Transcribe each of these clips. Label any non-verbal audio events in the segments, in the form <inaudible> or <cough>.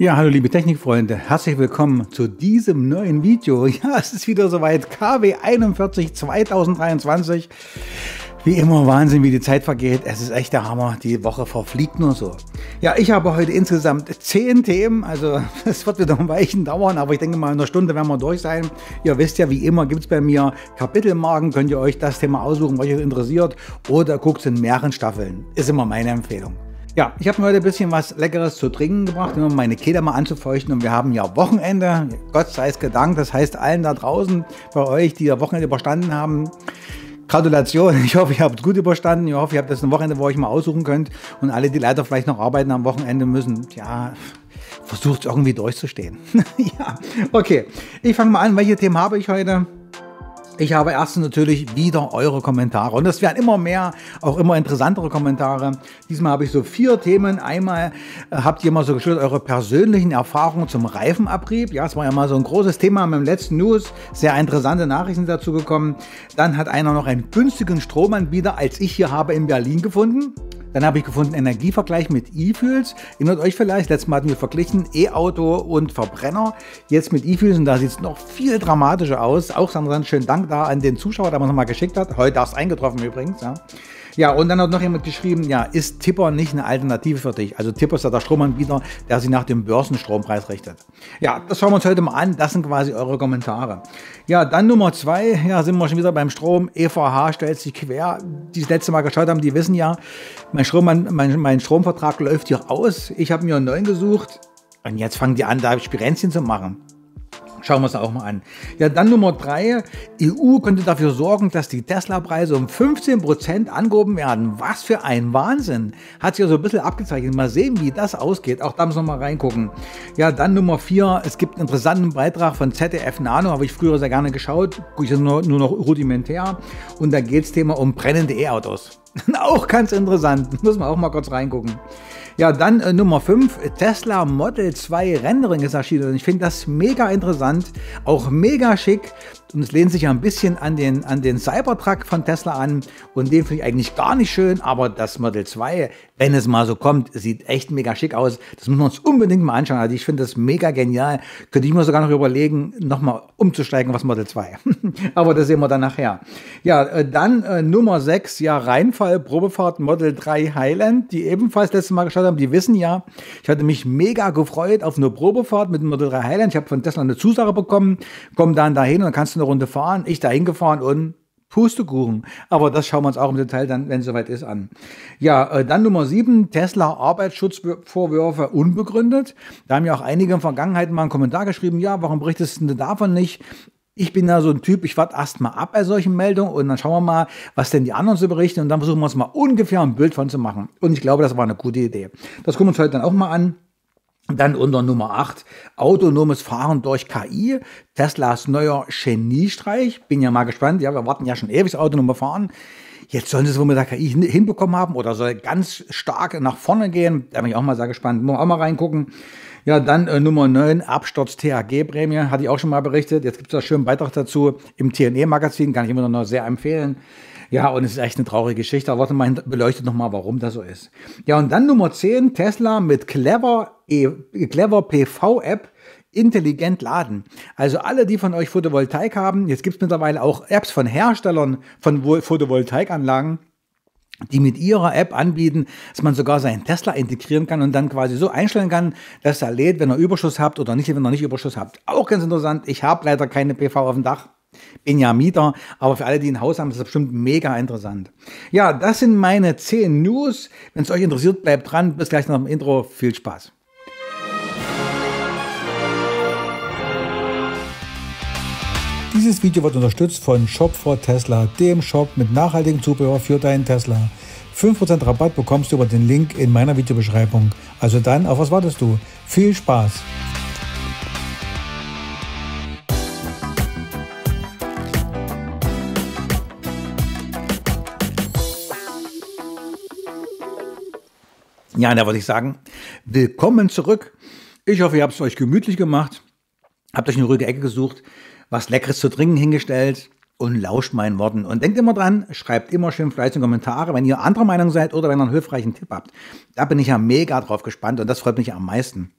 Ja, hallo liebe Technikfreunde, herzlich willkommen zu diesem neuen Video. <laughs> Ja, es ist wieder soweit, KW 41 2023. Wie immer Wahnsinn, wie die Zeit vergeht. Es ist echt der Hammer, die Woche verfliegt nur so. Ja, ich habe heute insgesamt zehn Themen, also <laughs> es wird wieder ein Weichen dauern, aber ich denke mal in einer Stunde werden wir durch sein. Ihr wisst ja, wie immer gibt es bei mir Kapitelmarken, könnt ihr euch das Thema aussuchen, was euch interessiert oder guckt es in mehreren Staffeln. Ist immer meine Empfehlung. Ja, ich habe mir heute ein bisschen was Leckeres zu trinken gebracht, um meine Kehle mal anzufeuchten. Und wir haben ja Wochenende. Gott sei es gedankt. Das heißt allen da draußen bei euch, die ihr Wochenende überstanden haben. Gratulation. <laughs> Ich hoffe, ihr habt gut überstanden. Ich hoffe, ihr habt das ein Wochenende, wo ihr euch mal aussuchen könnt. Und alle, die leider vielleicht noch arbeiten am Wochenende müssen, ja, versucht irgendwie durchzustehen. <laughs> ja, okay. Ich fange mal an. Welche Themen habe ich heute? Ich habe erstens natürlich wieder eure Kommentare und es werden immer mehr, auch immer interessantere Kommentare. Diesmal habe ich so vier Themen. Einmal äh, habt ihr mal so geschildert eure persönlichen Erfahrungen zum Reifenabrieb. Ja, es war ja mal so ein großes Thema mit dem letzten News. Sehr interessante Nachrichten dazu gekommen. Dann hat einer noch einen günstigen Stromanbieter als ich hier habe in Berlin gefunden. Dann habe ich gefunden Energievergleich mit E-Fuels. Erinnert euch vielleicht, letztes Mal hatten wir verglichen E-Auto und Verbrenner. Jetzt mit E-Fuels und da sieht es noch viel dramatischer aus. Auch Sandra, schönen Dank da an den Zuschauer, der uns nochmal geschickt hat. Heute erst eingetroffen übrigens. Ja. Ja, und dann hat noch jemand geschrieben, ja, ist Tipper nicht eine Alternative für dich? Also Tipper ist ja der Stromanbieter, der sich nach dem Börsenstrompreis richtet. Ja, das schauen wir uns heute mal an. Das sind quasi eure Kommentare. Ja, dann Nummer zwei, ja, sind wir schon wieder beim Strom. EVH stellt sich quer. Die das letzte Mal geschaut haben, die wissen ja, mein, Strom, mein, mein, mein Stromvertrag läuft hier aus. Ich habe mir einen neuen gesucht. Und jetzt fangen die an, da Spirenzchen zu machen. Schauen wir uns auch mal an. Ja, dann Nummer drei: EU könnte dafür sorgen, dass die Tesla-Preise um 15% angehoben werden. Was für ein Wahnsinn. Hat sich ja so ein bisschen abgezeichnet. Mal sehen, wie das ausgeht. Auch da müssen wir mal reingucken. Ja, dann Nummer vier: Es gibt einen interessanten Beitrag von ZDF Nano. Habe ich früher sehr gerne geschaut. Gucke ich nur, nur noch rudimentär. Und da geht es Thema um brennende E-Autos. <laughs> auch ganz interessant. Muss man auch mal kurz reingucken. Ja, dann äh, Nummer 5, Tesla Model 2 Rendering ist erschienen. Und ich finde das mega interessant, auch mega schick und es lehnt sich ja ein bisschen an den, an den Cybertruck von Tesla an und den finde ich eigentlich gar nicht schön, aber das Model 2, wenn es mal so kommt, sieht echt mega schick aus. Das müssen wir uns unbedingt mal anschauen. Also ich finde das mega genial. Könnte ich mir sogar noch überlegen, nochmal umzusteigen auf das Model 2. <laughs> aber das sehen wir dann nachher. Ja, äh, dann äh, Nummer 6, ja, Rheinfall, Probefahrt Model 3 Highland, die ebenfalls letztes Mal geschaut haben, die wissen ja, ich hatte mich mega gefreut auf eine Probefahrt mit dem Model 3 Highland. Ich habe von Tesla eine Zusage bekommen, komm dann dahin und dann kannst du noch eine Runde fahren. Ich dahin gefahren und Pustekuchen. Aber das schauen wir uns auch im Detail dann, wenn es soweit ist, an. Ja, äh, dann Nummer sieben: Tesla Arbeitsschutzvorwürfe unbegründet. Da haben ja auch einige in der Vergangenheit mal einen Kommentar geschrieben, ja, warum berichtest du davon nicht? Ich bin da so ein Typ, ich warte erst mal ab bei solchen Meldungen und dann schauen wir mal, was denn die anderen so berichten und dann versuchen wir uns mal ungefähr ein Bild von zu machen. Und ich glaube, das war eine gute Idee. Das gucken wir uns heute dann auch mal an. Dann unter Nummer 8, autonomes Fahren durch KI, Teslas neuer Geniestreich. Bin ja mal gespannt, ja, wir warten ja schon ewig autonome Fahren. Jetzt sollen sie es wohl mit der KI hinbekommen haben oder soll ganz stark nach vorne gehen. Da bin ich auch mal sehr gespannt. Muss auch mal reingucken. Ja, dann äh, Nummer 9, Absturz THG-Prämie, hatte ich auch schon mal berichtet. Jetzt gibt es da schönen Beitrag dazu im TNE-Magazin, kann ich immer noch sehr empfehlen. Ja, und es ist echt eine traurige Geschichte. Aber warte mal, beleuchtet nochmal, warum das so ist. Ja, und dann Nummer 10, Tesla mit Clever, e Clever PV-App intelligent laden. Also alle, die von euch Photovoltaik haben, jetzt gibt es mittlerweile auch Apps von Herstellern von Photovoltaikanlagen, die mit ihrer App anbieten, dass man sogar seinen Tesla integrieren kann und dann quasi so einstellen kann, dass er lädt, wenn er Überschuss habt oder nicht, wenn er nicht Überschuss habt. Auch ganz interessant, ich habe leider keine PV auf dem Dach bin ja Mieter, Aber für alle, die ein Haus haben, ist das bestimmt mega interessant. Ja, das sind meine 10 News. Wenn es euch interessiert, bleibt dran. Bis gleich nach dem Intro. Viel Spaß. Dieses Video wird unterstützt von Shop for Tesla, dem Shop mit nachhaltigem Zubehör für deinen Tesla. 5% Rabatt bekommst du über den Link in meiner Videobeschreibung. Also dann, auf was wartest du? Viel Spaß! Ja, da wollte ich sagen, willkommen zurück. Ich hoffe, ihr habt es euch gemütlich gemacht, habt euch eine ruhige Ecke gesucht, was Leckeres zu trinken hingestellt und lauscht meinen Worten. Und denkt immer dran, schreibt immer schön fleißige Kommentare, wenn ihr anderer Meinung seid oder wenn ihr einen hilfreichen Tipp habt. Da bin ich ja mega drauf gespannt und das freut mich am meisten.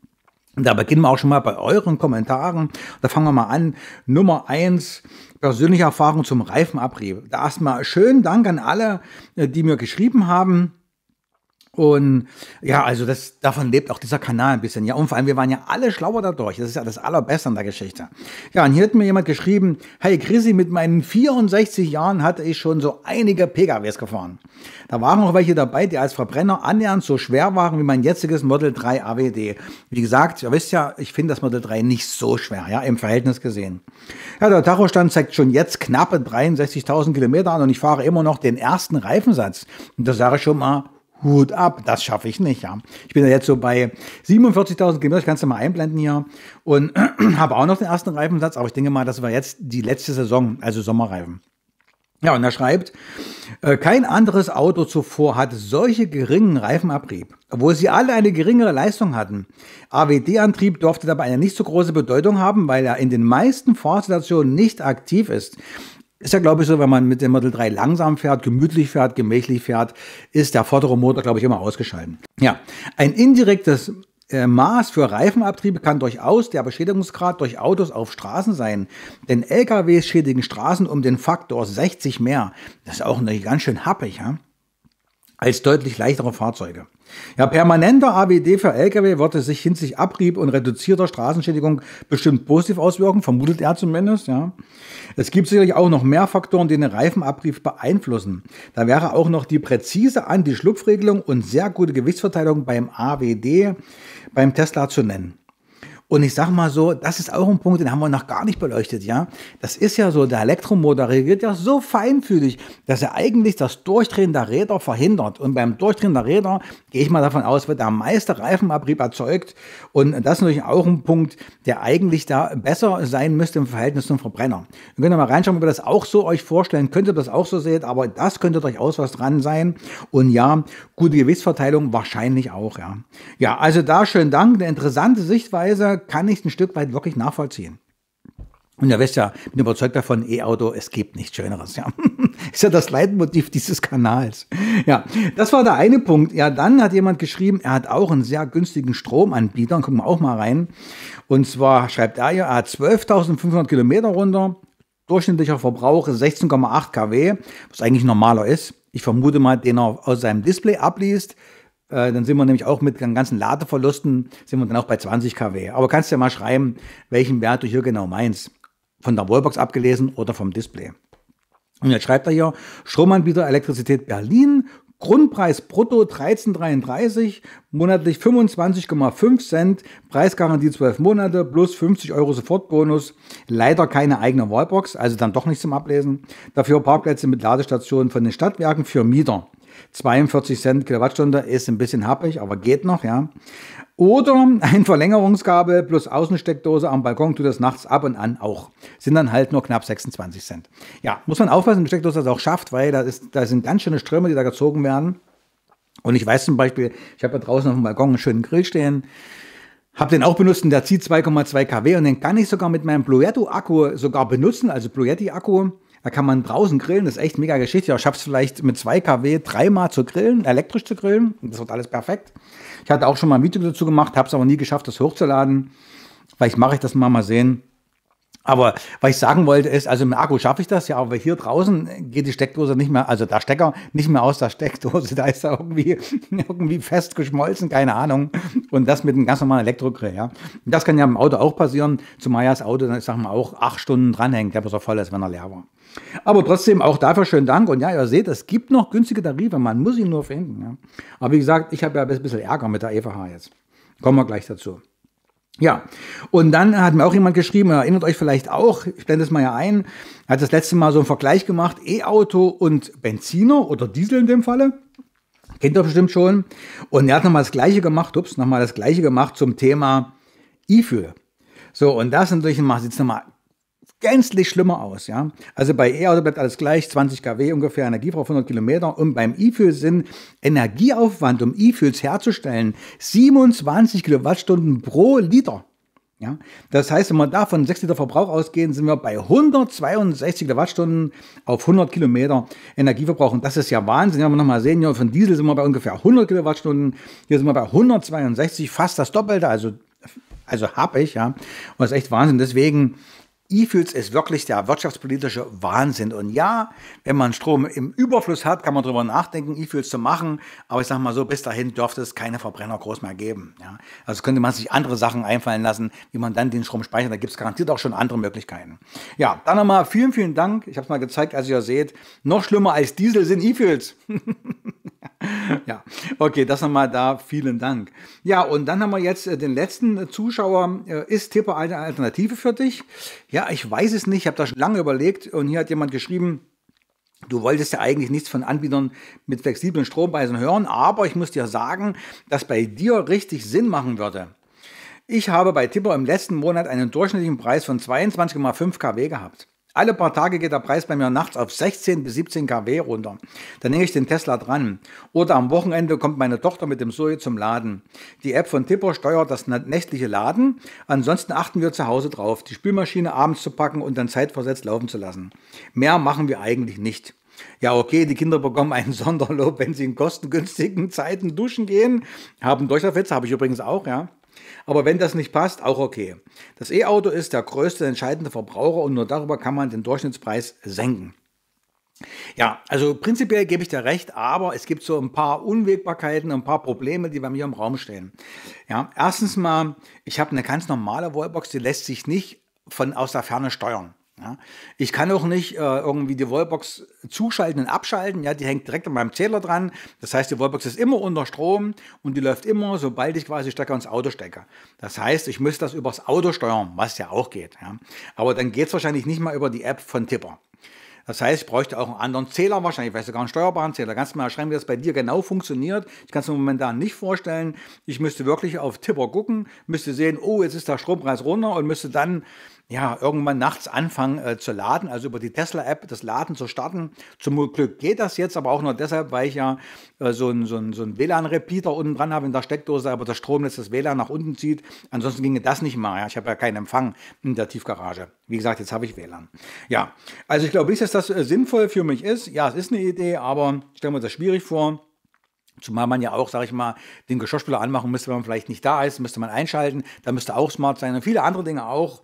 Da beginnen wir auch schon mal bei euren Kommentaren. Da fangen wir mal an. Nummer eins persönliche Erfahrung zum Reifenabrieb. Da erstmal schönen Dank an alle, äh, die mir geschrieben haben. Und ja, also das, davon lebt auch dieser Kanal ein bisschen. Ja, und vor allem, wir waren ja alle schlauer dadurch. Das ist ja das Allerbeste an der Geschichte. Ja, und hier hat mir jemand geschrieben, hey Chrissy, mit meinen 64 Jahren hatte ich schon so einige PKWs gefahren. Da waren auch welche dabei, die als Verbrenner annähernd so schwer waren wie mein jetziges Model 3 AWD. Wie gesagt, ihr wisst ja, ich finde das Model 3 nicht so schwer, ja, im Verhältnis gesehen. Ja, der Tachostand zeigt schon jetzt knappe 63.000 Kilometer an und ich fahre immer noch den ersten Reifensatz. Und da sage ich schon mal, Hut ab, das schaffe ich nicht. Ja. Ich bin ja jetzt so bei 47.000 Kilometer, ich kann es ja mal einblenden hier und <clears throat> habe auch noch den ersten Reifensatz, aber ich denke mal, das war jetzt die letzte Saison, also Sommerreifen. Ja, und er schreibt, äh, kein anderes Auto zuvor hatte solche geringen Reifenabrieb, obwohl sie alle eine geringere Leistung hatten. AWD-Antrieb durfte dabei eine nicht so große Bedeutung haben, weil er in den meisten Fahrsituationen nicht aktiv ist. Ist ja, glaube ich, so, wenn man mit dem Model 3 langsam fährt, gemütlich fährt, gemächlich fährt, ist der vordere Motor, glaube ich, immer ausgeschaltet. Ja, ein indirektes äh, Maß für Reifenabtriebe kann durchaus der Beschädigungsgrad durch Autos auf Straßen sein. Denn LKWs schädigen Straßen um den Faktor 60 mehr. Das ist auch eine ganz schön happig, ja? als deutlich leichtere Fahrzeuge. Ja, permanenter AWD für Lkw würde sich hinsichtlich Abrieb und reduzierter Straßenschädigung bestimmt positiv auswirken, vermutet er zumindest. Ja. Es gibt sicherlich auch noch mehr Faktoren, die den Reifenabrieb beeinflussen. Da wäre auch noch die präzise Anti-Schlupfregelung und sehr gute Gewichtsverteilung beim AWD beim Tesla zu nennen. Und ich sag mal so, das ist auch ein Punkt, den haben wir noch gar nicht beleuchtet, ja. Das ist ja so, der Elektromotor reagiert ja so feinfühlig, dass er eigentlich das Durchdrehen der Räder verhindert. Und beim Durchdrehen der Räder gehe ich mal davon aus, wird der meiste Reifenabrieb erzeugt. Und das ist natürlich auch ein Punkt, der eigentlich da besser sein müsste im Verhältnis zum Verbrenner. Ihr könnt ja mal reinschauen, ob ihr das auch so euch vorstellen könnt, ob ihr das auch so seht, aber das könnte durchaus was dran sein. Und ja, gute Gewichtsverteilung wahrscheinlich auch, ja. Ja, also da schönen Dank, eine interessante Sichtweise kann ich ein Stück weit wirklich nachvollziehen. Und ihr wisst ja, bin überzeugt davon, E-Auto, es gibt nichts Schöneres. Ja. <laughs> Ist ja das Leitmotiv dieses Kanals. Ja, das war der eine Punkt. Ja, dann hat jemand geschrieben, er hat auch einen sehr günstigen Stromanbieter. Gucken wir auch mal rein. Und zwar schreibt er ja, er hat 12.500 Kilometer runter, durchschnittlicher Verbrauch 16,8 kW, was eigentlich normaler ist. Ich vermute mal, den er aus seinem Display abliest. Äh, dann sind wir nämlich auch mit den ganzen Ladeverlusten, sind wir dann auch bei 20 kW. Aber kannst ja mal schreiben, welchen Wert du hier genau meinst. Von der Wallbox abgelesen oder vom Display. Und jetzt schreibt er hier, Stromanbieter Elektrizität Berlin, Grundpreis brutto 13,33, monatlich 25,5 Cent, Preisgarantie 12 Monate plus 50 Euro Sofortbonus. Leider keine eigene Wallbox, also dann doch nicht zum Ablesen. Dafür Parkplätze mit Ladestationen von den Stadtwerken für Mieter. 42 Cent Kilowattstunde ist ein bisschen happig, aber geht noch, ja. Oder ein Verlängerungskabel plus Außensteckdose am Balkon tut das nachts ab und an auch. Sind dann halt nur knapp 26 Cent. Ja, muss man aufpassen, die Steckdose das auch schafft, weil da, ist, da sind ganz schöne Ströme, die da gezogen werden. Und ich weiß zum Beispiel, ich habe ja draußen auf dem Balkon einen schönen Grill stehen. habe den auch benutzt und der zieht 2,2 kW und den kann ich sogar mit meinem Bluetooth-Akku sogar benutzen, also Bluetooth-Akku da kann man draußen grillen, das ist echt mega Geschichte. Ich schaffe es vielleicht mit 2 kW dreimal zu grillen, elektrisch zu grillen. Das wird alles perfekt. Ich hatte auch schon mal ein Video dazu gemacht, habe es aber nie geschafft, das hochzuladen. Vielleicht mache ich das mal, mal sehen. Aber was ich sagen wollte ist, also mit Akku schaffe ich das ja, aber hier draußen geht die Steckdose nicht mehr, also der Stecker nicht mehr aus der Steckdose, <laughs> da ist er irgendwie, irgendwie fest geschmolzen, keine Ahnung. Und das mit einem ganz normalen Elektrogrill, ja. das kann ja im Auto auch passieren, zumal ja das Auto dann, ich sag mal, auch acht Stunden dranhängt, der besser voll ist, wenn er leer war. Aber trotzdem auch dafür schönen Dank. Und ja, ihr seht, es gibt noch günstige Tarife. Man muss ihn nur finden. Ja. Aber wie gesagt, ich habe ja ein bisschen Ärger mit der EVH jetzt. Kommen wir gleich dazu. Ja, und dann hat mir auch jemand geschrieben, erinnert euch vielleicht auch, ich blende es mal ja ein, hat das letzte Mal so einen Vergleich gemacht, E-Auto und Benziner oder Diesel in dem Falle. Kennt ihr bestimmt schon. Und er hat nochmal das gleiche gemacht, ups, nochmal das gleiche gemacht zum Thema E-Fuel. So, und das ist natürlich ein Maß, jetzt nochmal gänzlich schlimmer aus, ja. Also bei E-Auto bleibt alles gleich, 20 kW ungefähr Energieverbrauch 100 Kilometer und beim E-Fuel sind Energieaufwand, um E-Fuels herzustellen, 27 Kilowattstunden pro Liter. Ja, das heißt, wenn wir davon 6 Liter Verbrauch ausgehen, sind wir bei 162 Kilowattstunden auf 100 Kilometer Energieverbrauch. Und das ist ja Wahnsinn. wenn wir nochmal sehen, ja, von Diesel sind wir bei ungefähr 100 Kilowattstunden. Hier sind wir bei 162, fast das Doppelte. Also, also habe ich, ja. Und das ist echt Wahnsinn. Deswegen E-Fuels ist wirklich der wirtschaftspolitische Wahnsinn. Und ja, wenn man Strom im Überfluss hat, kann man darüber nachdenken, E-Fuels zu machen. Aber ich sage mal so, bis dahin dürfte es keine Verbrenner groß mehr geben. Ja? Also könnte man sich andere Sachen einfallen lassen, wie man dann den Strom speichert. Da gibt es garantiert auch schon andere Möglichkeiten. Ja, dann nochmal vielen, vielen Dank. Ich habe es mal gezeigt, als ihr seht, noch schlimmer als Diesel sind E-Fuels. <laughs> <laughs> ja, okay, das nochmal da. Vielen Dank. Ja, und dann haben wir jetzt äh, den letzten Zuschauer. Äh, ist Tipper eine Alternative für dich? Ja, ich weiß es nicht. Ich habe da schon lange überlegt und hier hat jemand geschrieben, Du wolltest ja eigentlich nichts von Anbietern mit flexiblen Strompreisen hören, aber ich muss dir sagen, dass bei dir richtig Sinn machen würde. Ich habe bei Tipper im letzten Monat einen durchschnittlichen Preis von 22,5 kW gehabt. Alle paar Tage geht der Preis bei mir nachts auf 16 bis 17 kW runter. Dann hänge ich den Tesla dran. Oder am Wochenende kommt meine Tochter mit dem Soje zum Laden. Die App von Tipper steuert das nächtliche Laden. Ansonsten achten wir zu Hause drauf, die Spülmaschine abends zu packen und dann zeitversetzt laufen zu lassen. Mehr machen wir eigentlich nicht. Ja, okay, die Kinder bekommen einen <laughs> Sonderlob, wenn sie in kostengünstigen Zeiten duschen gehen. Haben Durchlaufwitz, habe ich übrigens auch, ja. Aber wenn das nicht passt, auch okay. Das E-Auto ist der größte entscheidende Verbraucher und nur darüber kann man den Durchschnittspreis senken. Ja, also prinzipiell gebe ich dir recht, aber es gibt so ein paar Unwägbarkeiten, ein paar Probleme, die bei mir im Raum stehen. Ja, erstens mal, ich habe eine ganz normale Wallbox, die lässt sich nicht von aus der Ferne steuern. Ja. Ich kann auch nicht äh, irgendwie die Wallbox zuschalten und abschalten. Ja, die hängt direkt an meinem Zähler dran. Das heißt, die Wallbox ist immer unter Strom und die läuft immer, sobald ich quasi Stecker ins Auto stecke. Das heißt, ich müsste das übers Auto steuern, was ja auch geht. Ja. Aber dann geht es wahrscheinlich nicht mal über die App von Tipper. Das heißt, ich bräuchte auch einen anderen Zähler wahrscheinlich, Ich vielleicht sogar einen steuerbaren Zähler. Kannst du mal schreiben, wie das bei dir genau funktioniert? Ich kann es mir momentan nicht vorstellen. Ich müsste wirklich auf Tipper gucken, müsste sehen, oh, jetzt ist der Strompreis runter und müsste dann ja, irgendwann nachts anfangen äh, zu laden, also über die Tesla-App das Laden zu starten. Zum Glück geht das jetzt, aber auch nur deshalb, weil ich ja äh, so einen so so ein WLAN-Repeater unten dran habe in der Steckdose, aber das Stromnetz das WLAN nach unten zieht. Ansonsten ginge das nicht mal. Ja. Ich habe ja keinen Empfang in der Tiefgarage. Wie gesagt, jetzt habe ich WLAN. Ja, also ich glaube nicht, dass das äh, sinnvoll für mich ist. Ja, es ist eine Idee, aber ich stelle mir das schwierig vor. Zumal man ja auch, sage ich mal, den Geschirrspüler anmachen müsste, wenn man vielleicht nicht da ist, müsste man einschalten, da müsste auch smart sein und viele andere Dinge auch.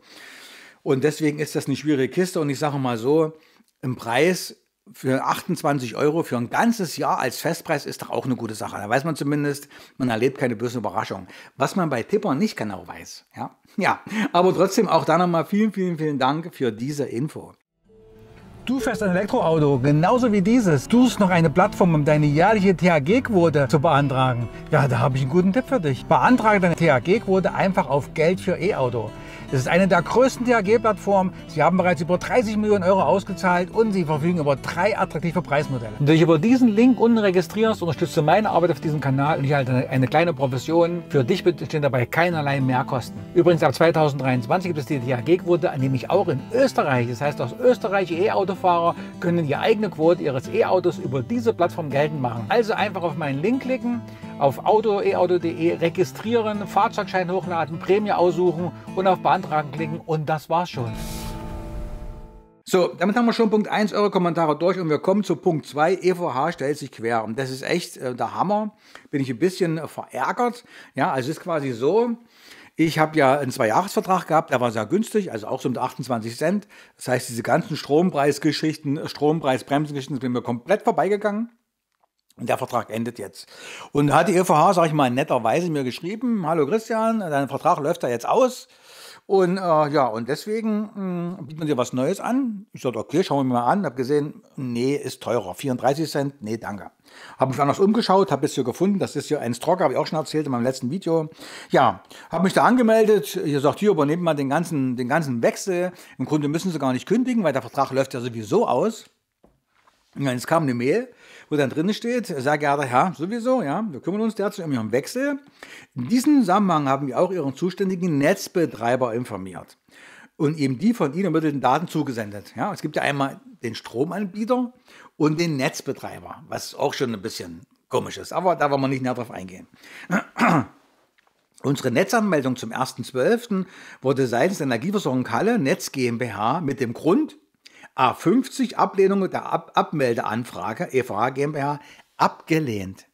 Und deswegen ist das eine schwierige Kiste. Und ich sage mal so, im Preis für 28 Euro für ein ganzes Jahr als Festpreis ist doch auch eine gute Sache. Da weiß man zumindest, man erlebt keine bösen Überraschungen. Was man bei Tippern nicht genau weiß. Ja, ja. aber trotzdem auch da nochmal vielen, vielen, vielen Dank für diese Info. Du fährst ein Elektroauto, genauso wie dieses. Du hast noch eine Plattform, um deine jährliche THG-Quote zu beantragen. Ja, da habe ich einen guten Tipp für dich. Beantrage deine THG-Quote einfach auf Geld für E-Auto. Das ist eine der größten THG-Plattformen. Sie haben bereits über 30 Millionen Euro ausgezahlt und sie verfügen über drei attraktive Preismodelle. Wenn du dich über diesen Link unten registrierst, unterstützt du meine Arbeit auf diesem Kanal und ich halte eine kleine Provision. Für dich bestehen dabei keinerlei Mehrkosten. Übrigens ab 2023 gibt es die THG-Quote, an dem ich auch in Österreich, das heißt aus Österreich E-Autofahrer können die eigene Quote ihres E-Autos über diese Plattform geltend machen. Also einfach auf meinen Link klicken auf auto.eauto.de registrieren, Fahrzeugschein hochladen, Prämie aussuchen und auf Beantragen klicken und das war's schon. So, damit haben wir schon Punkt 1 eure Kommentare durch und wir kommen zu Punkt 2. EVH stellt sich quer. Und das ist echt äh, der Hammer. Bin ich ein bisschen äh, verärgert. Ja, also es ist quasi so. Ich habe ja einen Zweijahresvertrag gehabt, der war sehr günstig, also auch so mit 28 Cent. Das heißt, diese ganzen Strompreisgeschichten, Strompreisbremsengeschichten sind mir komplett vorbeigegangen. Und der Vertrag endet jetzt. Und hat die EVH, sag ich mal, netterweise mir geschrieben, hallo Christian, dein Vertrag läuft da jetzt aus. Und äh, ja, und deswegen mh, mm, bieten wir dir was Neues an. Ich sagte, okay, schauen wir mal an. Hab gesehen, nee, ist teurer. 34 Cent, nee, danke. Habe mich anders umgeschaut, habe es hier gefunden. Das ist hier ein Strock, habe ich auch schon erzählt in meinem letzten Video. Ja, habe mich da angemeldet. Ihr sagt, hier übernehmen wir den ganzen, den ganzen Wechsel. Im Grunde müssen sie gar nicht kündigen, weil der Vertrag läuft ja sowieso aus. Und dann kam eine Mail wo dann drin steht, sehr geehrter Herr, sowieso, ja, wir kümmern uns derzeit um Ihren Wechsel. In diesem Zusammenhang haben wir auch Ihren zuständigen Netzbetreiber informiert und eben die von Ihnen ermittelten Daten zugesendet. Ja, es gibt ja einmal den Stromanbieter und den Netzbetreiber, was auch schon ein bisschen komisch ist, aber da wollen wir nicht näher drauf eingehen. Unsere Netzanmeldung zum 1.12. wurde seitens der Energieversorgung Halle Netz GmbH mit dem Grund, A50 Ablehnung der Ab Abmeldeanfrage EVH GmbH abgelehnt.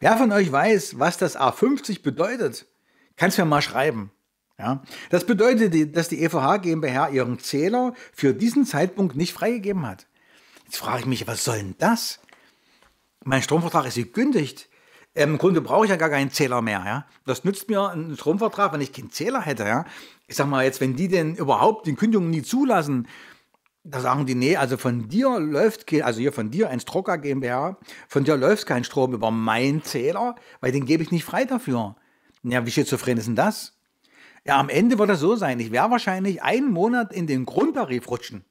Wer von euch weiß, was das A50 bedeutet, kann es mir mal schreiben. Ja? Das bedeutet, dass die EVH GmbH ihren Zähler für diesen Zeitpunkt nicht freigegeben hat. Jetzt frage ich mich, was soll denn das? Mein Stromvertrag ist gekündigt. Im Grunde brauche ich ja gar keinen Zähler mehr. Ja? Das nützt mir einen Stromvertrag, wenn ich keinen Zähler hätte. Ja? Ich sag mal jetzt, wenn die denn überhaupt die Kündigung nie zulassen, da sagen die, nee, also von dir läuft kein, also hier von dir ein Strocker GmbH, von dir läuft kein Strom über meinen Zähler, weil den gebe ich nicht frei dafür. Ja, wie schizophren ist denn das? Ja, am Ende wird das so sein. Ich werde wahrscheinlich einen Monat in den Grundtarif rutschen.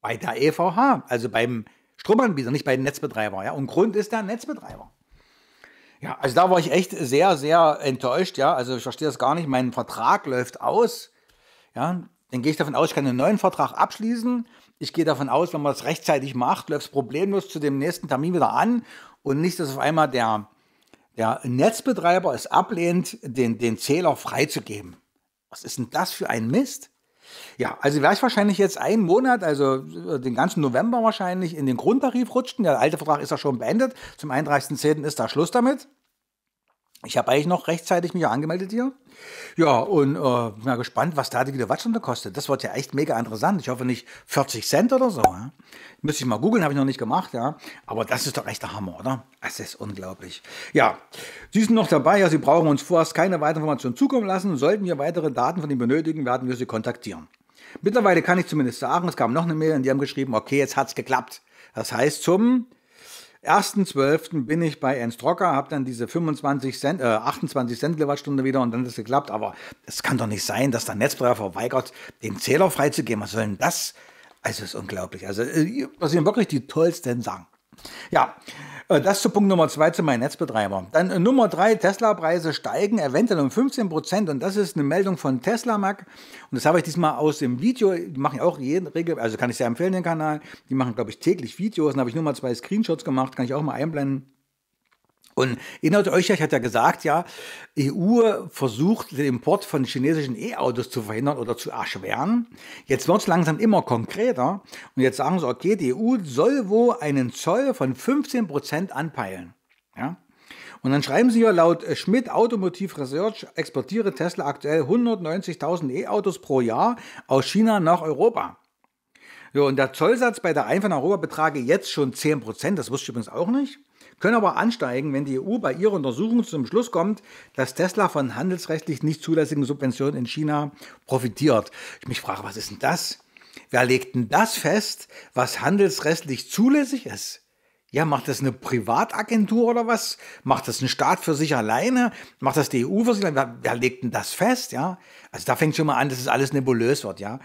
Bei der EVH, also beim Stromanbieter, nicht bei dem Netzbetreiber. Ja? Und Grund ist der Netzbetreiber. Ja, also da war ich echt sehr, sehr enttäuscht. Ja, also ich verstehe das gar nicht. Mein Vertrag läuft aus. Ja, dann gehe ich davon aus, ich kann einen neuen Vertrag abschließen ich gehe davon aus, wenn man das rechtzeitig macht, läuft es problemlos zu dem nächsten Termin wieder an und nicht, dass auf einmal der, der Netzbetreiber es ablehnt, den, den Zähler freizugeben. Was ist denn das für ein Mist? Ja, also werde ich wahrscheinlich jetzt einen Monat, also äh, den ganzen November wahrscheinlich, in den Grundtarif rutschen. Der alte Vertrag ist ja schon beendet. Zum 31.10. ist da Schluss damit. Ich habe eigentlich noch rechtzeitig mich angemeldet hier. Ja, und äh, mal gespannt, was da die Kilowattstunde kostet. Das wird ja echt mega interessant. Ich hoffe nicht 40 Cent oder so. Ja? Müsste ich mal googeln, habe ich noch nicht gemacht, ja. Aber das ist doch echt der Hammer, oder? Es ist unglaublich. Ja, Sie sind noch dabei, ja, Sie brauchen uns vorerst keine weiteren Informationen zukommen lassen. Sollten wir weitere Daten von Ihnen benötigen, werden wir Sie kontaktieren. Mittlerweile kann ich zumindest sagen, es kam noch eine Mail, und die haben geschrieben, okay, jetzt es geklappt. Das heißt, zum 1.12. bin ich bei Ernst Trocker, habe dann diese 25 Cent, äh, 28 Cent Kilowattstunde wieder und dann ist es geklappt. Aber es kann doch nicht sein, dass der Netzbetreiber verweigert, den Zähler freizugeben. Was soll denn das? Also es ist unglaublich. Also das äh, sind wirklich die tollsten Sachen. Ja, äh, das zu Punkt Nummer zwei zu meinen Netzbetreiber. Dann äh, Nummer drei, Tesla-Preise steigen eventuell um 15 Prozent. Und das ist eine Meldung von Tesla Mag. Und das habe ich diesmal aus dem Video. Die machen auch jeden Regel, also kann ich sehr empfehlen, den Kanal. Die machen, glaube ich, täglich Videos. Und da habe ich nur mal zwei Screenshots gemacht, kann ich auch mal einblenden. Und erinnert euch ja, ich hatte ja gesagt, ja, EU versucht, den Import von chinesischen E-Autos zu verhindern oder zu erschweren. Jetzt wird es langsam immer konkreter. Und jetzt sagen sie, okay, die EU soll wo einen Zoll von 15 Prozent anpeilen. Ja? Und dann schreiben sie hier laut Schmidt Automotive Research exportiere Tesla aktuell 190.000 E-Autos pro Jahr aus China nach Europa. So, und der Zollsatz bei der Einfuhr nach Europa betrage jetzt schon 10%, das wusste ich übrigens auch nicht können aber ansteigen, wenn die EU bei ihrer Untersuchung zum Schluss kommt, dass Tesla von handelsrechtlich nicht zulässigen Subventionen in China profitiert. Ich mich frage, was ist denn das? Wer legt denn das fest, was handelsrechtlich zulässig ist? Ja, macht das eine Privatagentur oder was? Macht das ein Staat für sich alleine? Macht das die EU für sich alleine? Wer, legt denn das fest? Ja, also da fängt schon mal an, dass es das alles nebulös wird. Ja,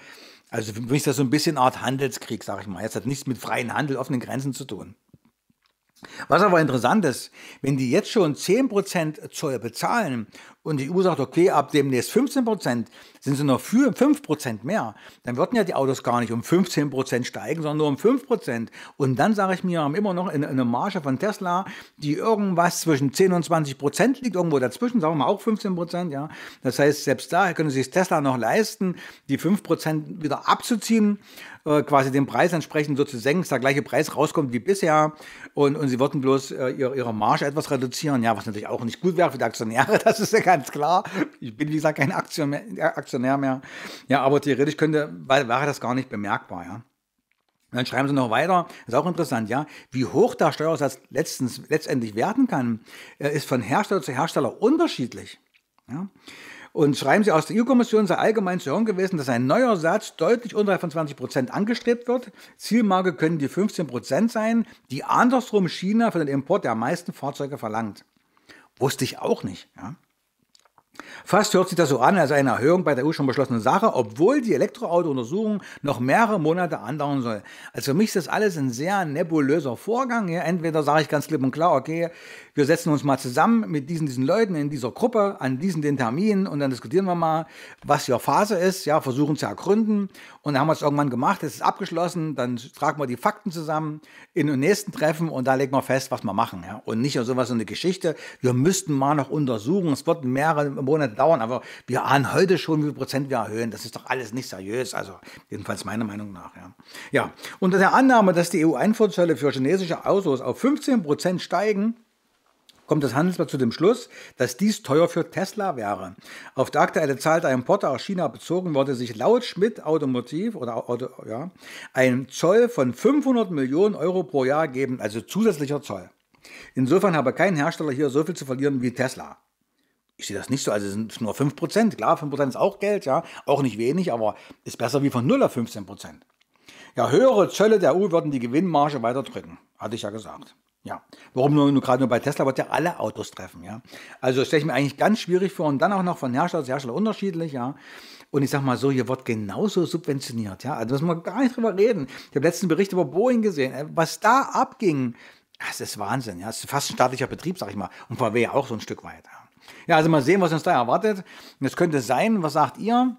also für mich ist das so ein bisschen Art Handelskrieg, sag ich mal. Jetzt hat nichts mit freien Handel, offenen Grenzen zu tun. Was aber interessant ist, wenn die jetzt schon 10% Zoll bezahlen und die EU sagt, okay, ab demnächst 15%, sind sie noch für 5% mehr, dann würden ja die Autos gar nicht um 15% steigen, sondern nur um 5%. Und dann sage ich mir, haben immer noch eine, Marge von Tesla, die irgendwas zwischen 10 und 20% liegt, irgendwo dazwischen, sagen wir mal auch 15%. Ja. Das heißt, selbst da können sie sich Tesla noch leisten, die 5% wieder abzuziehen äh, quasi den Preis entsprechend so zu senken, dass der gleiche Preis rauskommt wie bisher und, und sie würden bloß äh, ihre, ihre Marge etwas reduzieren, ja, was natürlich auch nicht gut wäre für die Aktionäre, <laughs> das ist ja ganz klar. Ich bin, wie gesagt, kein Aktionär, Aktionär äh, Aktionär mehr. Ja, aber theoretisch könnte, weil, wäre das gar nicht bemerkbar, ja. dann schreiben sie noch weiter, ist auch interessant, ja, wie hoch der Steuersatz letztens, letztendlich werden kann, äh, ist von Hersteller zu Hersteller unterschiedlich. Ja. Und schreiben Sie, aus der EU-Kommission sei allgemein zu hören gewesen, dass ein neuer Satz deutlich unterhalb von 20 Prozent angestrebt wird. Zielmarke können die 15 Prozent sein, die andersrum China für den Import der meisten Fahrzeuge verlangt. Wusste ich auch nicht. Ja. Fast hört sich das so an als eine Erhöhung bei der EU schon beschlossenen Sache, obwohl die Elektroauto-Untersuchung noch mehrere Monate andauern soll. Also für mich ist das alles ein sehr nebulöser Vorgang. Ja, entweder sage ich ganz klipp und klar, okay, wir setzen uns mal zusammen mit diesen, diesen Leuten in dieser Gruppe an diesen den Terminen und dann diskutieren wir mal, was ihre Phase ist, ja, versuchen zu ergründen und dann haben wir es irgendwann gemacht, es ist abgeschlossen, dann tragen wir die Fakten zusammen in den nächsten Treffen und da legen wir fest, was wir machen. Ja? Und nicht nur sowas, so eine Geschichte. Wir müssten mal noch untersuchen, es wird mehrere Monate dauern, aber wir ahnen heute schon, wie viel Prozent wir erhöhen. Das ist doch alles nicht seriös, also jedenfalls meiner Meinung nach. Ja, ja. unter der Annahme, dass die EU-Einfuhrzölle für chinesische Autos auf 15 Prozent steigen, kommt das Handelsblatt zu dem Schluss, dass dies teuer für Tesla wäre. Auf der aktuelle Zahl der Importe aus China bezogen wurde sich laut Schmidt Automotiv oder Auto, ja, ein Zoll von 500 Millionen Euro pro Jahr geben, also zusätzlicher Zoll. Insofern habe kein Hersteller hier so viel zu verlieren wie Tesla. Ich sehe das nicht so, also es sind nur 5%, klar, 5% ist auch Geld, ja, auch nicht wenig, aber ist besser wie von 0 auf 15%. Ja, höhere Zölle der EU würden die Gewinnmarge weiter drücken, hatte ich ja gesagt. Ja, warum nur, nur gerade nur bei Tesla wird ja alle Autos treffen, ja. Also stelle ich mir eigentlich ganz schwierig vor und dann auch noch von Hersteller zu Hersteller unterschiedlich, ja. Und ich sag mal so, hier wird genauso subventioniert, ja. Also müssen wir gar nicht drüber reden. Ich habe letzten Bericht über Boeing gesehen, äh, was da abging. Das ist Wahnsinn, ja. Das ist fast ein staatlicher Betrieb, sag ich mal. Und VW ja auch so ein Stück weit. Ja, also mal sehen, was uns da erwartet. Und es könnte sein, was sagt ihr?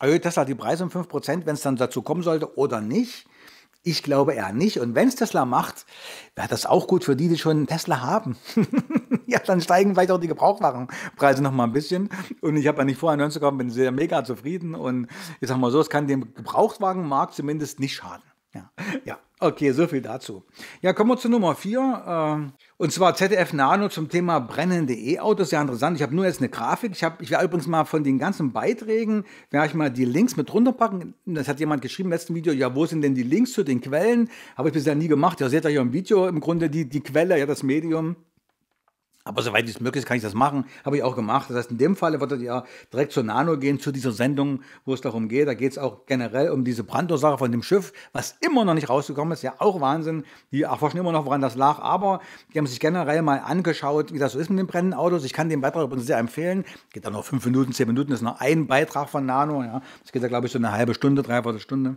Erhöht Tesla die Preise um 5%, wenn es dann dazu kommen sollte oder nicht? Ich glaube eher nicht. Und wenn es Tesla macht, wäre das auch gut für die, die schon einen Tesla haben. <laughs> ja, dann steigen vielleicht auch die Gebrauchwarenpreise noch mal ein bisschen. Und ich habe ja nicht vor, an zu kommen, bin sehr mega zufrieden. Und ich sage mal so, es kann dem Gebrauchtwagenmarkt zumindest nicht schaden. Ja, ja. Okay, so viel dazu. Ja, kommen wir zu Nummer 4. Äh, und zwar ZDF Nano zum Thema brennende E-Autos. Sehr interessant. Ich habe nur jetzt eine Grafik. Ich, ich werde übrigens mal von den ganzen Beiträgen, werde ich mal die Links mit runterpacken. Das hat jemand geschrieben im letzten Video. Ja, wo sind denn die Links zu den Quellen? Habe ich bisher nie gemacht. Ihr seht ja hier im Video im Grunde die, die Quelle, ja, das Medium. Aber soweit es möglich ist, kann ich das machen. Habe ich auch gemacht. Das heißt, in dem Fall würdet ihr direkt zur Nano gehen, zu dieser Sendung, wo es darum geht. Da geht es auch generell um diese Brandursache von dem Schiff, was immer noch nicht rausgekommen ist. Ja, auch Wahnsinn. Die erforschen immer noch, woran das lag. Aber die haben sich generell mal angeschaut, wie das so ist mit den brennenden Autos. Ich kann den Beitrag übrigens sehr empfehlen. Geht da noch fünf Minuten, zehn Minuten. Das ist noch ein Beitrag von Nano. Ja, das geht da, glaube ich, so eine halbe Stunde, dreiviertel Stunde.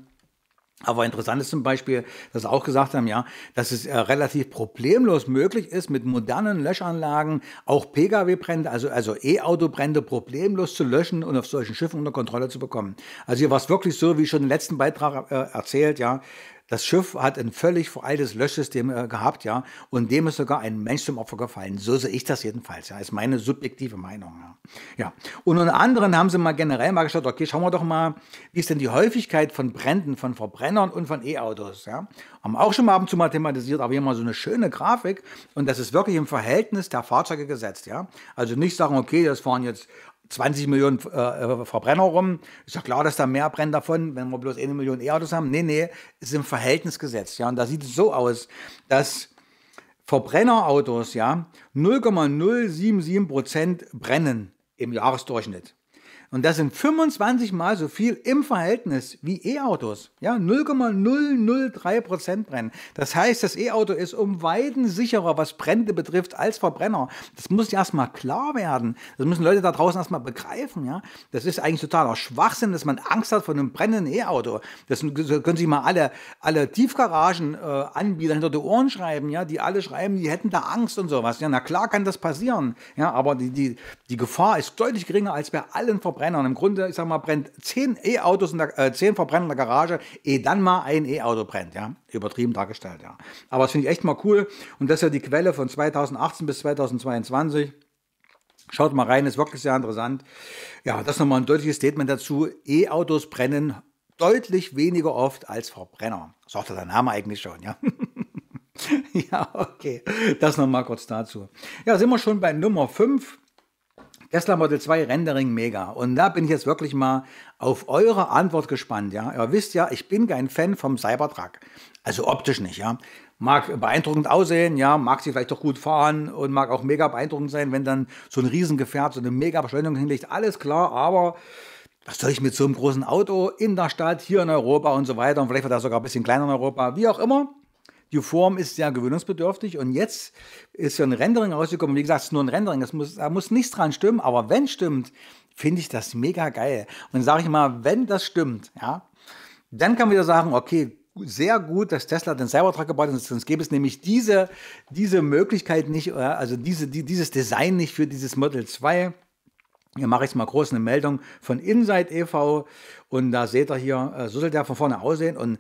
Aber interessant ist zum Beispiel, dass sie auch gesagt haben, ja, dass es äh, relativ problemlos möglich ist, mit modernen Löschanlagen auch Pkw-Brände, also, also E-Auto-Brände problemlos zu löschen und auf solchen Schiffen unter Kontrolle zu bekommen. Also hier war es wirklich so, wie schon im letzten Beitrag äh, erzählt, ja, das Schiff hat ein völlig veraltetes Löschsystem äh, gehabt, ja, und dem ist sogar ein Mensch zum Opfer gefallen. So sehe ich das jedenfalls, ja, ist meine subjektive Meinung. Ja. ja. Und unter anderem haben sie mal generell mal geschaut, okay, schauen wir doch mal, wie ist denn die Häufigkeit von Bränden, von Verbrennern und von E-Autos, ja. Haben auch schon mal ab und zu mal thematisiert, aber hier mal so eine schöne Grafik und das ist wirklich im Verhältnis der Fahrzeuge gesetzt, ja. Also nicht sagen, okay, das fahren jetzt 20 Millionen äh, äh, Verbrenner rum. Ist ja klar, dass da mehr brennt davon, wenn wir bloß eine Million E-Autos haben. Nee, nee, ist im Verhältnis gesetzt. Ja, und da sieht es so aus, dass Verbrennerautos ja 0,077 Prozent brennen im Jahresdurchschnitt. Und das sind 25 mal so viel im Verhältnis wie E-Autos. Ja, 0,003 brennen. Das heißt, das E-Auto ist um Weiden sicherer, was Brände betrifft, als Verbrenner. Das muss erstmal klar werden. Das müssen Leute da draußen erstmal begreifen. Ja, das ist eigentlich totaler Schwachsinn, dass man Angst hat vor einem brennenden E-Auto. Das können sich mal alle, alle Tiefgaragenanbieter äh, hinter die Ohren schreiben. Ja, die alle schreiben, die hätten da Angst und sowas. Ja, na klar kann das passieren. Ja, aber die, die, die Gefahr ist deutlich geringer als bei allen Verbrennern. Verbrennern. Im Grunde, ich sag mal, brennt zehn E-Autos, äh, zehn Verbrenner in der Garage, eh dann mal ein E-Auto brennt, ja. Übertrieben dargestellt, ja. Aber das finde ich echt mal cool. Und das ist ja die Quelle von 2018 bis 2022. Schaut mal rein, ist wirklich sehr interessant. Ja, das nochmal ein deutliches Statement dazu. E-Autos brennen deutlich weniger oft als Verbrenner. Sagt der Name eigentlich schon, ja. <laughs> ja, okay. Das nochmal kurz dazu. Ja, sind wir schon bei Nummer 5. Tesla Model 2 Rendering mega. Und da bin ich jetzt wirklich mal auf eure Antwort gespannt. Ja, ihr wisst ja, ich bin kein Fan vom Cybertruck. Also optisch nicht, ja. Mag beeindruckend aussehen, ja, mag sie vielleicht doch gut fahren und mag auch mega beeindruckend sein, wenn dann so ein Riesengefährt so eine mega Beschleunigung hinlegt. Alles klar, aber was soll ich mit so einem großen Auto in der Stadt, hier in Europa und so weiter? Und vielleicht wird das sogar ein bisschen kleiner in Europa, wie auch immer. Die Form ist sehr gewöhnungsbedürftig und jetzt ist ja ein Rendering rausgekommen. Wie gesagt, es ist nur ein Rendering, das muss, da muss nichts dran stimmen, aber wenn stimmt, finde ich das mega geil. Und sage ich mal, wenn das stimmt, ja, dann kann man wieder sagen, okay, sehr gut, dass Tesla den Cybertruck gebaut hat, sonst gäbe es nämlich diese, diese Möglichkeit nicht, also diese, die, dieses Design nicht für dieses Model 2. Hier mache ich mal groß, eine Meldung von Inside e.V. Und da seht ihr hier, äh, so soll der von vorne aussehen. Und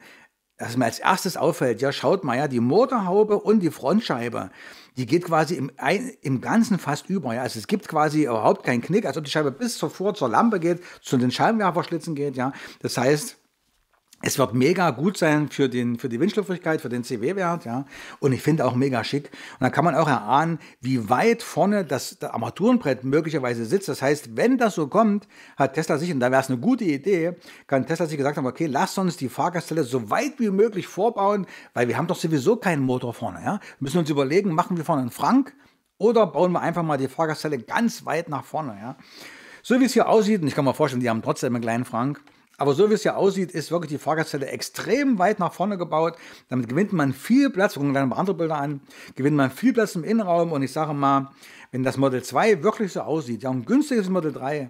dass mir als erstes auffällt, ja, schaut mal, ja, die Motorhaube und die Frontscheibe, die geht quasi im, ein, im Ganzen fast über. Ja. Also es gibt quasi überhaupt keinen Knick, als ob die Scheibe bis sofort zur Lampe geht, zu den Scheibenwerferschlitzen geht, ja. Das heißt, es wird mega gut sein für, den, für die Windschlüpfigkeit, für den CW-Wert, ja. Und ich finde auch mega schick. Und dann kann man auch erahnen, wie weit vorne das, das Armaturenbrett möglicherweise sitzt. Das heißt, wenn das so kommt, hat Tesla sich, und da wäre es eine gute Idee, kann Tesla sich gesagt haben, okay, lass uns die Fahrgastelle so weit wie möglich vorbauen, weil wir haben doch sowieso keinen Motor vorne, ja. Wir müssen uns überlegen, machen wir vorne einen Frank oder bauen wir einfach mal die Fahrgastelle ganz weit nach vorne, ja. So wie es hier aussieht, und ich kann mir vorstellen, die haben trotzdem einen kleinen Frank aber so wie es ja aussieht, ist wirklich die Fahrgastzelle extrem weit nach vorne gebaut. Damit gewinnt man viel Platz, gucken wir andere Bilder an, gewinnt man viel Platz im Innenraum. Und ich sage mal, wenn das Model 2 wirklich so aussieht, ja, ein günstiges Model 3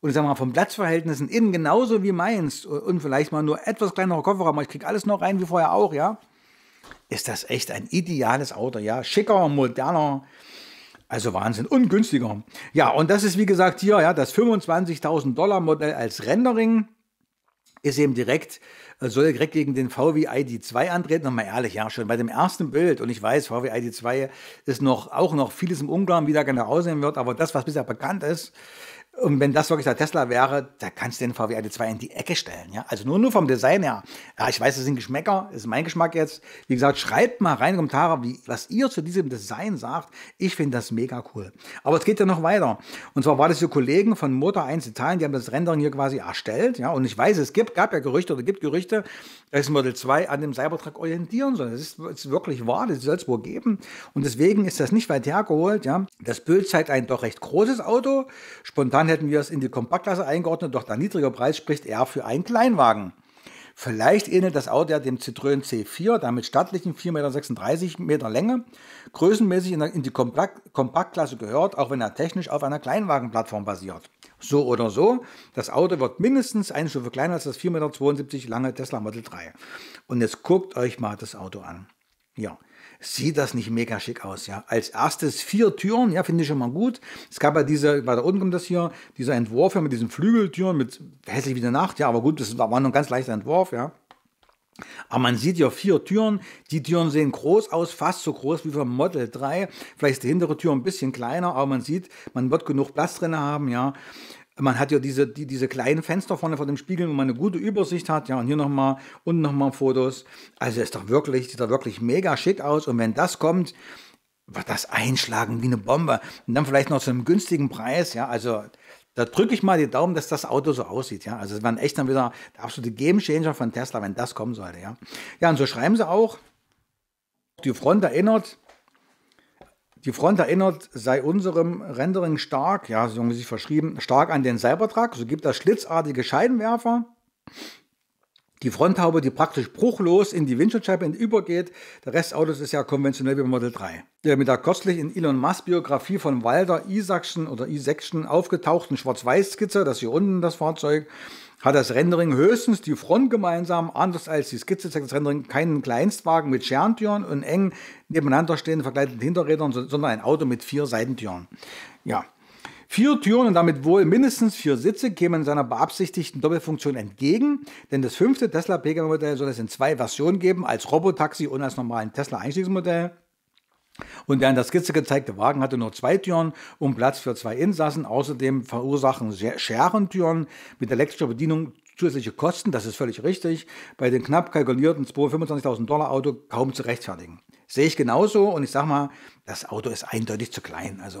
und ich sage mal, vom Platzverhältnissen innen genauso wie meins und vielleicht mal nur etwas kleinerer Kofferraum, ich kriege alles noch rein wie vorher auch, ja, ist das echt ein ideales Auto, ja. Schicker, moderner, also Wahnsinn, ungünstiger. Ja, und das ist wie gesagt hier, ja, das 25.000 Dollar Modell als Rendering ist eben direkt, äh, soll direkt gegen den VW ID2 antreten. Nochmal ehrlich, ja, schon bei dem ersten Bild. Und ich weiß, VW ID2 ist noch, auch noch vieles im Ungarn, wie da genau aussehen wird. Aber das, was bisher bekannt ist, und wenn das wirklich der Tesla wäre, da kannst du den VW ID2 in die Ecke stellen. Ja? Also nur, nur vom Design her. Ja, ich weiß, das sind Geschmäcker, das ist mein Geschmack jetzt. Wie gesagt, schreibt mal rein in die Kommentare, wie, was ihr zu diesem Design sagt. Ich finde das mega cool. Aber es geht ja noch weiter. Und zwar waren das die Kollegen von Motor 1 Italien, die haben das Rendering hier quasi erstellt. Ja? Und ich weiß, es gibt, gab ja Gerüchte oder gibt Gerüchte, dass Model 2 an dem Cybertruck orientieren soll. Das ist, ist wirklich wahr, das soll es wohl geben. Und deswegen ist das nicht weit hergeholt. Ja? Das Bild zeigt ein doch recht großes Auto. Spontan Jahren hätten wir es in die Kompaktklasse eingeordnet, doch der niedrige Preis spricht eher für einen Kleinwagen. Vielleicht ähnelt das Auto ja dem Citroën C4, damit stattlichen 4,36 Meter Länge, größenmäßig in die Kompaktklasse gehört, auch wenn er technisch auf einer Kleinwagenplattform basiert. So oder so, das Auto wird mindestens eine Stufe kleiner als das 4,72 Meter lange Tesla Model 3. Und jetzt guckt euch mal das Auto an. Ja, Sieht das nicht mega schick aus, ja? Als erstes vier Türen, ja, finde ich schon mal gut. Es gab ja diese, weiter unten kommt das hier, dieser Entwurf ja, mit diesen Flügeltüren, mit hässlich wie der Nacht, ja, aber gut, das war noch ein ganz leichter Entwurf, ja. Aber man sieht ja vier Türen. Die Türen sehen groß aus, fast so groß wie vom Model 3. Vielleicht ist die hintere Tür ein bisschen kleiner, aber man sieht, man wird genug Platz drin haben, ja. Man hat ja diese, die, diese kleinen Fenster vorne vor dem Spiegel, wo man eine gute Übersicht hat. Ja, und hier nochmal, unten nochmal Fotos. Also ist doch wirklich, sieht doch wirklich mega schick aus. Und wenn das kommt, wird das einschlagen wie eine Bombe. Und dann vielleicht noch zu einem günstigen Preis. Ja, also da drücke ich mal die Daumen, dass das Auto so aussieht, ja. Also es wäre echt dann wieder der absolute Gamechanger von Tesla, wenn das kommen sollte, ja. Ja, und so schreiben sie auch, die Front erinnert die Front erinnert, sei unserem Rendering stark, ja, so haben sie sich verschrieben, stark an den Cybertruck. So gibt das schlitzartige Scheinwerfer. Die Fronthaube, die praktisch bruchlos in die Windschutzscheibe übergeht. Der Rest des Autos ist ja konventionell wie Model 3. Der mit der kürzlich in Elon Musk Biografie von Walter Isaacson oder Isaacson aufgetauchten Schwarz-Weiß-Skizze, das hier unten das Fahrzeug, hat das Rendering höchstens die Front gemeinsam. Anders als die Skizze zeigt das Rendering keinen Kleinstwagen mit Scherentüren und eng nebeneinander stehenden verkleideten Hinterrädern, sondern ein Auto mit vier Seitentüren. Ja. Vier Türen und damit wohl mindestens vier Sitze kämen seiner beabsichtigten Doppelfunktion entgegen, denn das fünfte Tesla Pkw-Modell soll es in zwei Versionen geben, als Robotaxi und als normalen Tesla-Einstiegsmodell. Und der in der Skizze gezeigte Wagen hatte nur zwei Türen und Platz für zwei Insassen. Außerdem verursachen Scherentüren mit elektrischer Bedienung zusätzliche Kosten, das ist völlig richtig, bei dem knapp kalkulierten 225.000 Dollar Auto kaum zu rechtfertigen. Sehe ich genauso und ich sage mal, das Auto ist eindeutig zu klein. Also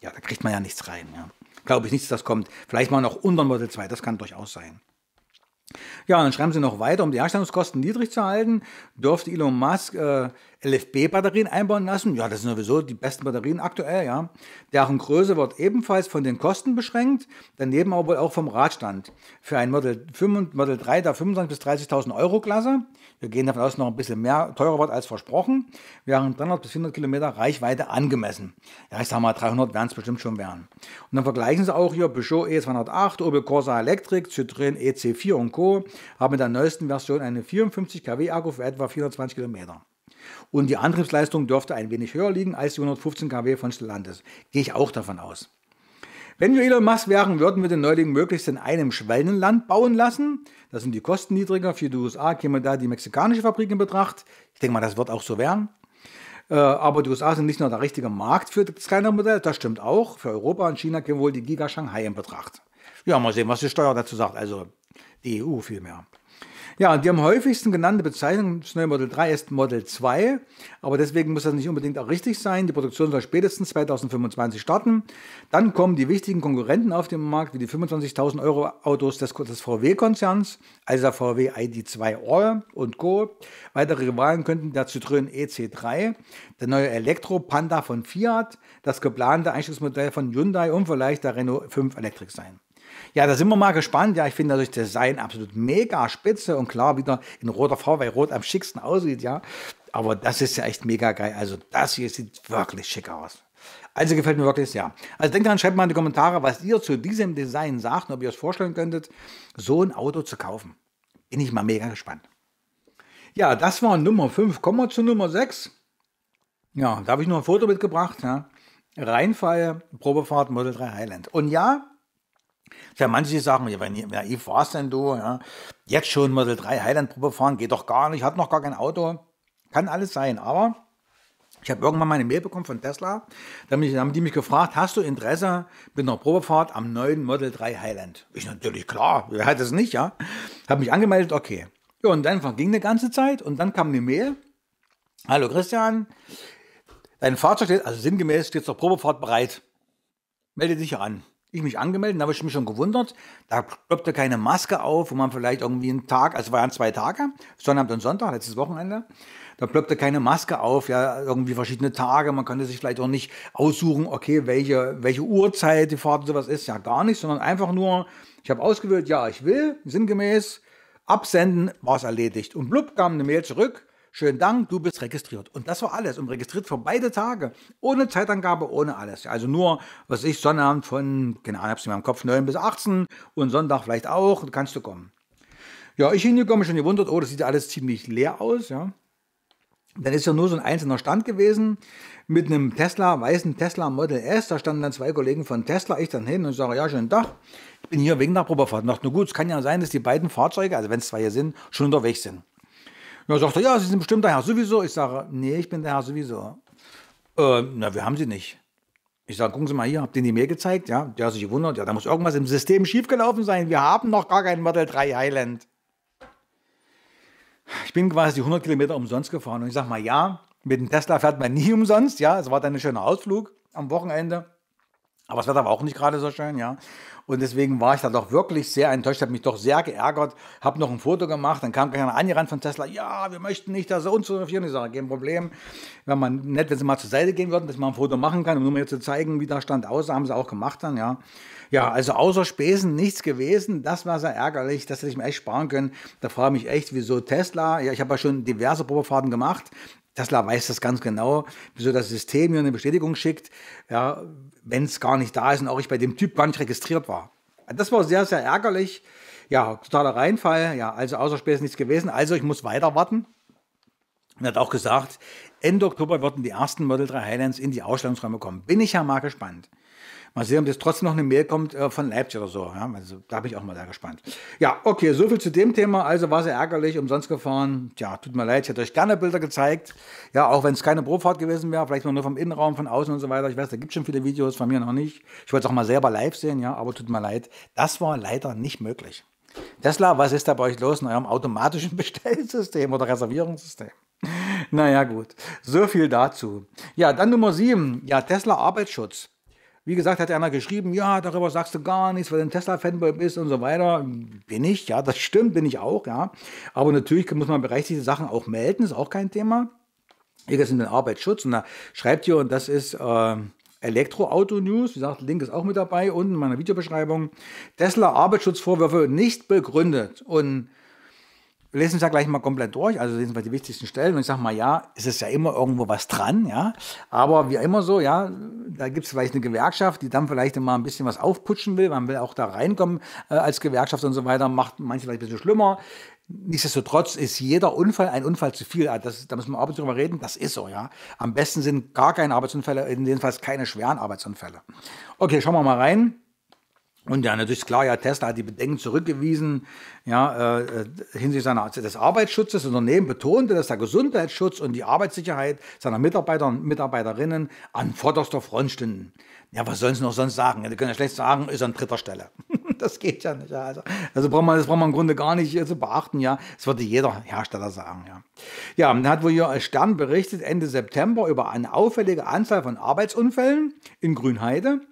ja, da kriegt man ja nichts rein. Ja. Glaube ich nichts, das kommt. Vielleicht mal noch unter Model 2, das kann durchaus sein. Ja, und dann schreiben sie noch weiter, um die Herstellungskosten niedrig zu halten, dürfte Elon Musk äh, LFB-Batterien einbauen lassen. Ja, das sind sowieso die besten Batterien aktuell, ja. Deren Größe wird ebenfalls von den Kosten beschränkt, daneben aber wohl auch vom Radstand. Für ein Model 5 Model 3 der 25.000 bis 30.000 Euro Klasse. Wir gehen davon aus, noch ein bisschen mehr teurer wird als versprochen, während 300 bis 400 Kilometer Reichweite angemessen. Ja, ich sage mal, 300 werden es bestimmt schon werden. Und dann vergleichen sie auch hier Peugeot E208, Opel Corsa Electric, Citroën EC4 und Co. haben mit der neuesten Version einen 54 kW Akku für etwa 420 Kilometer. Und die Antriebsleistung dürfte ein wenig höher liegen als die 115 kW von Stellantis. Gehe ich auch davon aus. Wenn wir Elon Musk wären, würden wir den Neuling möglichst in einem Schwellenland bauen lassen. Da sind die Kosten niedriger. Für die USA käme da die mexikanische Fabrik in Betracht. Ich denke mal, das wird auch so werden. Äh, aber die USA sind nicht nur der richtige Markt für das kleine Modell, das stimmt auch. Für Europa und China käme wohl die Giga Shanghai in Betracht. Ja, mal sehen, was die Steuer dazu sagt. Also die EU vielmehr. Ja, die am häufigsten genannte Bezeichnung des neuen Model 3 ist Model 2, aber deswegen muss das nicht unbedingt auch richtig sein. Die Produktion soll spätestens 2025 starten. Dann kommen die wichtigen Konkurrenten auf den Markt, wie die 25.000 Euro Autos des, des VW-Konzerns, also der VW ID2 All und Co. Weitere Rivalen könnten der Citroën EC3, der neue Elektro-Panda von Fiat, das geplante Einstiegsmodell von Hyundai und vielleicht der Renault 5 Electric sein. Ja, da sind wir mal gespannt. Ja, ich finde das Design absolut mega spitze und klar wieder in roter Farbe, weil rot am schicksten aussieht, ja. Aber das ist ja echt mega geil. Also das hier sieht wirklich schick aus. Also gefällt mir wirklich sehr. Also denkt dran, schreibt mal in die Kommentare, was ihr zu diesem Design sagt und ob ihr es vorstellen könntet, so ein Auto zu kaufen. Bin ich mal mega gespannt. Ja, das war Nummer 5. Kommen wir zu Nummer 6. Ja, da habe ich nur ein Foto mitgebracht. Ja. Rheinfall, Probefahrt Model 3 Highland. Und ja, ja, manche sagen, ja, wenn naiv warst denn du, ja, jetzt schon Model 3 Highland-Probe fahren, geht doch gar nicht, hat noch gar kein Auto. Kann alles sein, aber ich habe irgendwann mal eine Mail bekommen von Tesla, da haben die mich gefragt, hast du Interesse mit einer Probefahrt am neuen Model 3 Highland? Ich natürlich, klar, wer hat es nicht, ja? Habe mich angemeldet, okay. Ja, und dann verging eine ganze Zeit und dann kam eine Mail. Hallo Christian, dein Fahrzeug steht, also sinngemäß steht zur Probefahrt bereit. Melde dich an ich mich angemeldet, da habe ich mich schon gewundert. Da ploppte keine Maske auf, wo man vielleicht irgendwie einen Tag, also waren zwei Tage, Sonnabend und Sonntag, letztes Wochenende. Da ploppte keine Maske auf, ja, irgendwie verschiedene Tage. Man konnte sich vielleicht auch nicht aussuchen, okay, welche, welche Uhrzeit die Fahrt und sowas ist. Ja, gar nicht, sondern einfach nur, ich habe ausgewählt, ja, ich will, sinngemäß, absenden, war es erledigt. Und blub, kam eine Mail zurück schönen Dank, du bist registriert. Und das war alles. Und registriert für beide Tage. Ohne Zeitangabe, ohne alles. Also nur, was ich, Sonnabend von, keine Ahnung, hab's in meinem Kopf, 9 bis 18 und Sonntag vielleicht auch, kannst du kommen. Ja, ich hingekommen, schon gewundert, oh, das sieht ja alles ziemlich leer aus, ja. Dann ist ja nur so ein einzelner Stand gewesen mit einem Tesla, weißen Tesla Model S. Da standen dann zwei Kollegen von Tesla, ich dann hin und sage, ja, schönen Tag, ich bin hier wegen der Probefahrt. dachte, nur gut, es kann ja sein, dass die beiden Fahrzeuge, also wenn es zwei hier sind, schon unterwegs sind. Ja, sagt er, ja, Sie sind bestimmt der Herr sowieso. Ich sage, nee, ich bin der Herr sowieso. Äh, na, wir haben Sie nicht. Ich sage, gucken Sie mal hier, habt ihr die mir gezeigt? Ja, der hat sich gewundert. Ja, da muss irgendwas im System schiefgelaufen sein. Wir haben noch gar keinen Model 3 Highland. Ich bin quasi 100 Kilometer umsonst gefahren. Und ich sage mal, ja, mit dem Tesla fährt man nie umsonst. Ja, es war dann ein schöner Ausflug am Wochenende. Aber das Wetter war auch nicht gerade so schön, ja. Und deswegen war ich da doch wirklich sehr enttäuscht, habe mich doch sehr geärgert, habe noch ein Foto gemacht, dann kam keiner angerannt von Tesla, ja, wir möchten nicht, dass er uns fotografieren. Ich sage, kein Problem. Wenn man nett, wenn sie mal zur Seite gehen würden, dass man ein Foto machen kann, um nur mal zu zeigen, wie der Stand aussah, haben sie auch gemacht dann, ja. Ja, also außer Spesen nichts gewesen. Das war sehr ärgerlich, das hätte ich mir echt sparen können. Da frage ich mich echt, wieso Tesla? Ja, ich habe ja schon diverse Probefahrten gemacht, Tesla weiß das ganz genau, wieso das System mir eine Bestätigung schickt, ja, wenn es gar nicht da ist und auch ich bei dem Typ gar nicht registriert war. Das war sehr, sehr ärgerlich. Ja, totaler Reinfall. Ja, also außer Späß nichts gewesen. Also ich muss weiter warten. Er hat auch gesagt, Ende Oktober würden die ersten Model 3 Highlands in die Ausstellungsräume kommen. Bin ich ja mal gespannt. Mal sehen, ob jetzt trotzdem noch eine Mail kommt äh, von Leipzig oder so. Ja? Also, da bin ich auch mal sehr gespannt. Ja, okay, so viel zu dem Thema. Also war sehr ärgerlich, umsonst gefahren. Tja, tut mir leid, ich hätte euch gerne Bilder gezeigt. Ja, auch wenn es keine Probefahrt gewesen wäre, vielleicht nur vom Innenraum, von außen und so weiter. Ich weiß, da gibt es schon viele Videos, von mir noch nicht. Ich wollte es auch mal selber live sehen, ja, aber tut mir leid. Das war leider nicht möglich. Tesla, was ist da bei euch los in eurem automatischen <laughs> Bestellsystem oder Reservierungssystem? Naja, gut. So viel dazu. Ja, dann Nummer 7. Ja, Tesla Arbeitsschutz. Wie gesagt, hat einer geschrieben, ja, darüber sagst du gar nichts, weil du ein Tesla-Fanboy bist und so weiter. Bin ich, ja, das stimmt, bin ich auch, ja. Aber natürlich muss man berechtigte Sachen auch melden, ist auch kein Thema. Hier geht es um den Arbeitsschutz und da schreibt ihr, und das ist... Äh, Elektroauto-News, wie gesagt, Link ist auch mit dabei, unten in meiner Videobeschreibung. Tesla Arbeitsschutzvorwürfe nicht begründet. Und lesen es ja gleich mal komplett durch, also lesen wir die wichtigsten Stellen und ich sage mal, ja, es ist ja immer irgendwo was dran, ja. Aber wie immer so, ja, da gibt es vielleicht eine Gewerkschaft, die dann vielleicht mal ein bisschen was aufputschen will, man will auch da reinkommen äh, als Gewerkschaft und so weiter, macht manche vielleicht ein bisschen schlimmer. Nichtsdestotrotz ist jeder Unfall ein Unfall zu viel. Also, das, da müssen wir abends drüber reden, das ist so, ja. Am besten sind gar keine Arbeitsunfälle, jedenfalls keine schweren Arbeitsunfälle. Okay, schauen wir mal rein. Und ja, natürlich ist klar, ja, Tesla hat die Bedenken zurückgewiesen, ja, äh, äh, hinsichtlich seiner, des Arbeitsschutzes. Das Unternehmen betonte, dass der Gesundheitsschutz und die Arbeitssicherheit seiner Mitarbeiter und Mitarbeiterinnen an vorderster Front stünden. Ja, was sollen sie noch sonst sagen? Die können ja schlecht sagen, ist an dritter Stelle. <laughs> das geht ja nicht. Also, also braucht man, das braucht man im Grunde gar nicht äh, zu beachten, ja. Das würde jeder Hersteller sagen, ja. Ja, dann hat wohl hier Stern berichtet Ende September über eine auffällige Anzahl von Arbeitsunfällen in Grünheide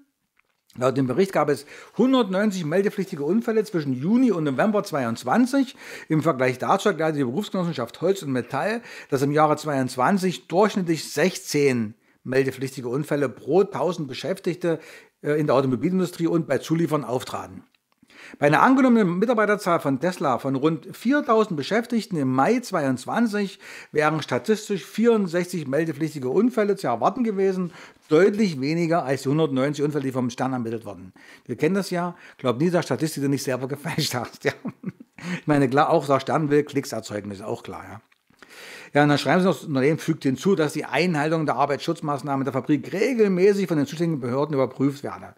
Laut dem Bericht gab es 190 meldepflichtige Unfälle zwischen Juni und November 2022. Im Vergleich dazu erklärte die Berufsgenossenschaft Holz und Metall, dass im Jahre 2022 durchschnittlich 16 meldepflichtige Unfälle pro 1000 Beschäftigte äh, in der Automobilindustrie und bei Zulieferern auftraten. Bei einer angenommenen Mitarbeiterzahl von Tesla von rund 4000 Beschäftigten im Mai 2022 wären statistisch 64 meldepflichtige Unfälle zu erwarten gewesen, deutlich weniger als die 190 Unfälle, die vom Stern ermittelt wurden. Wir kennen das ja, glaubt nie, dass Statistik du nicht selber gefälscht hast. <laughs> Ja. Ich meine, klar, auch der Stern will Klicks erzeugen, ist auch klar. Ja. Ja, und dann schreiben sie noch, das Unternehmen fügt hinzu, dass die Einhaltung der Arbeitsschutzmaßnahmen der Fabrik regelmäßig von den zuständigen Behörden überprüft werde.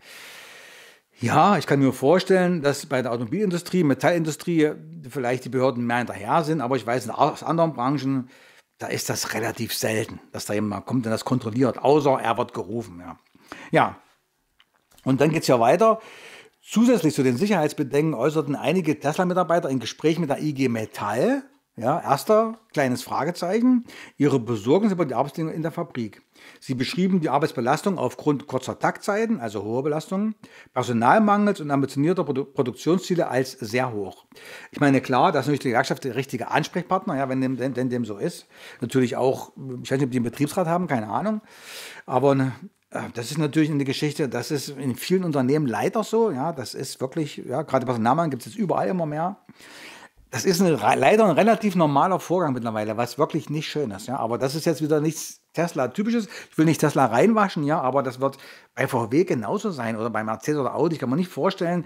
Ja, ich kann mir vorstellen, dass bei der Automobilindustrie, Metallindustrie vielleicht die Behörden mehr hinterher sind, aber ich weiß aus anderen Branchen, da ist das relativ selten, dass da jemand kommt und das kontrolliert, außer er wird gerufen. Ja, ja. und dann geht es ja weiter. Zusätzlich zu den Sicherheitsbedenken äußerten einige Tesla-Mitarbeiter in Gespräch mit der IG Metall, ja, erster kleines Fragezeichen, ihre Besorgnis über die Arbeitsbedingungen in der Fabrik. Sie beschrieben die Arbeitsbelastung aufgrund kurzer Taktzeiten, also hoher Belastungen, Personalmangels und ambitionierter Produ Produktionsziele als sehr hoch. Ich meine, klar, das ist natürlich die Gewerkschaft der richtige Ansprechpartner, ja, wenn dem, denn dem so ist. Natürlich auch, ich weiß nicht, ob die einen Betriebsrat haben, keine Ahnung. Aber ne, das ist natürlich eine Geschichte, das ist in vielen Unternehmen leider so. Ja, das ist wirklich, ja, gerade Personalmangel gibt es jetzt überall immer mehr das ist eine, leider ein relativ normaler Vorgang mittlerweile, was wirklich nicht schön ist. Ja? Aber das ist jetzt wieder nichts Tesla-typisches. Ich will nicht Tesla reinwaschen, ja, aber das wird bei VW genauso sein oder bei Mercedes oder Audi. Ich kann mir nicht vorstellen,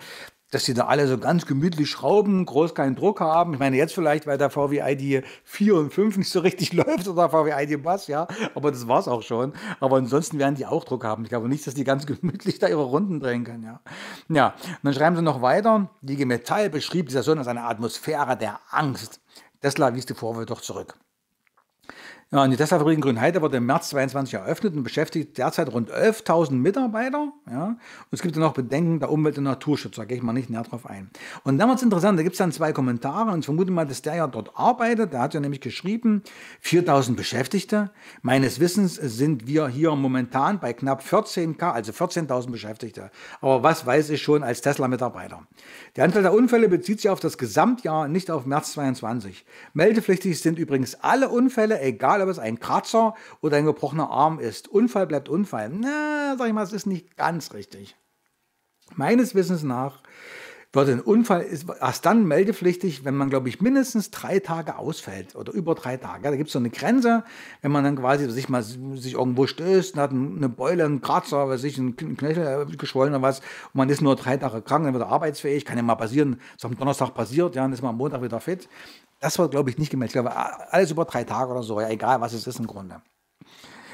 dass die da alle so ganz gemütlich schrauben, groß keinen Druck haben. Ich meine, jetzt vielleicht, weil der VW ID 4 und 5 nicht so richtig <laughs> läuft oder VW ID Bass, ja, aber das war's auch schon. Aber ansonsten werden die auch Druck haben. Ich glaube nicht, dass die ganz <laughs> gemütlich da ihre Runden drehen können, ja. Ja, und dann schreiben sie noch weiter, die Metall beschrieb dieser Saison als eine Atmosphäre der Angst. Tesla wies die Vorwürfe doch zurück. Ja, und die Tesla-Fabrik in Grünheide wurde im März 22 eröffnet und beschäftigt derzeit rund 11.000 Mitarbeiter. Ja. Und es gibt ja noch Bedenken der Umwelt- und Naturschutz, da gehe ich mal nicht näher drauf ein. Und dann wird es interessant, da gibt es dann zwei Kommentare und ich vermute mal, dass der ja dort arbeitet. Der hat ja nämlich geschrieben, 4.000 Beschäftigte. Meines Wissens sind wir hier momentan bei knapp 14k, also 14.000 Beschäftigte. Aber was weiß ich schon als Tesla-Mitarbeiter? Die Anzahl der Unfälle bezieht sich auf das Gesamtjahr, nicht auf März 22. Meldepflichtig sind übrigens alle Unfälle, egal ob es ein Kratzer oder ein gebrochener Arm ist. Unfall bleibt Unfall. Na, sag ich mal, es ist nicht ganz richtig. Meines Wissens nach wird ein Unfall ist erst dann meldepflichtig, wenn man, glaube ich, mindestens drei Tage ausfällt oder über drei Tage. Da gibt es so eine Grenze, wenn man dann quasi sich mal sich irgendwo stößt und hat eine Beule, einen Kratzer, was ich, einen Knöchel äh, geschwollen oder was und man ist nur drei Tage krank, dann wird er arbeitsfähig, kann ja mal passieren, das ist am Donnerstag passiert, ja, dann ist man am Montag wieder fit. Das war, glaube ich, nicht gemeldet. Ich glaube, alles über drei Tage oder so, ja, egal was es ist im Grunde.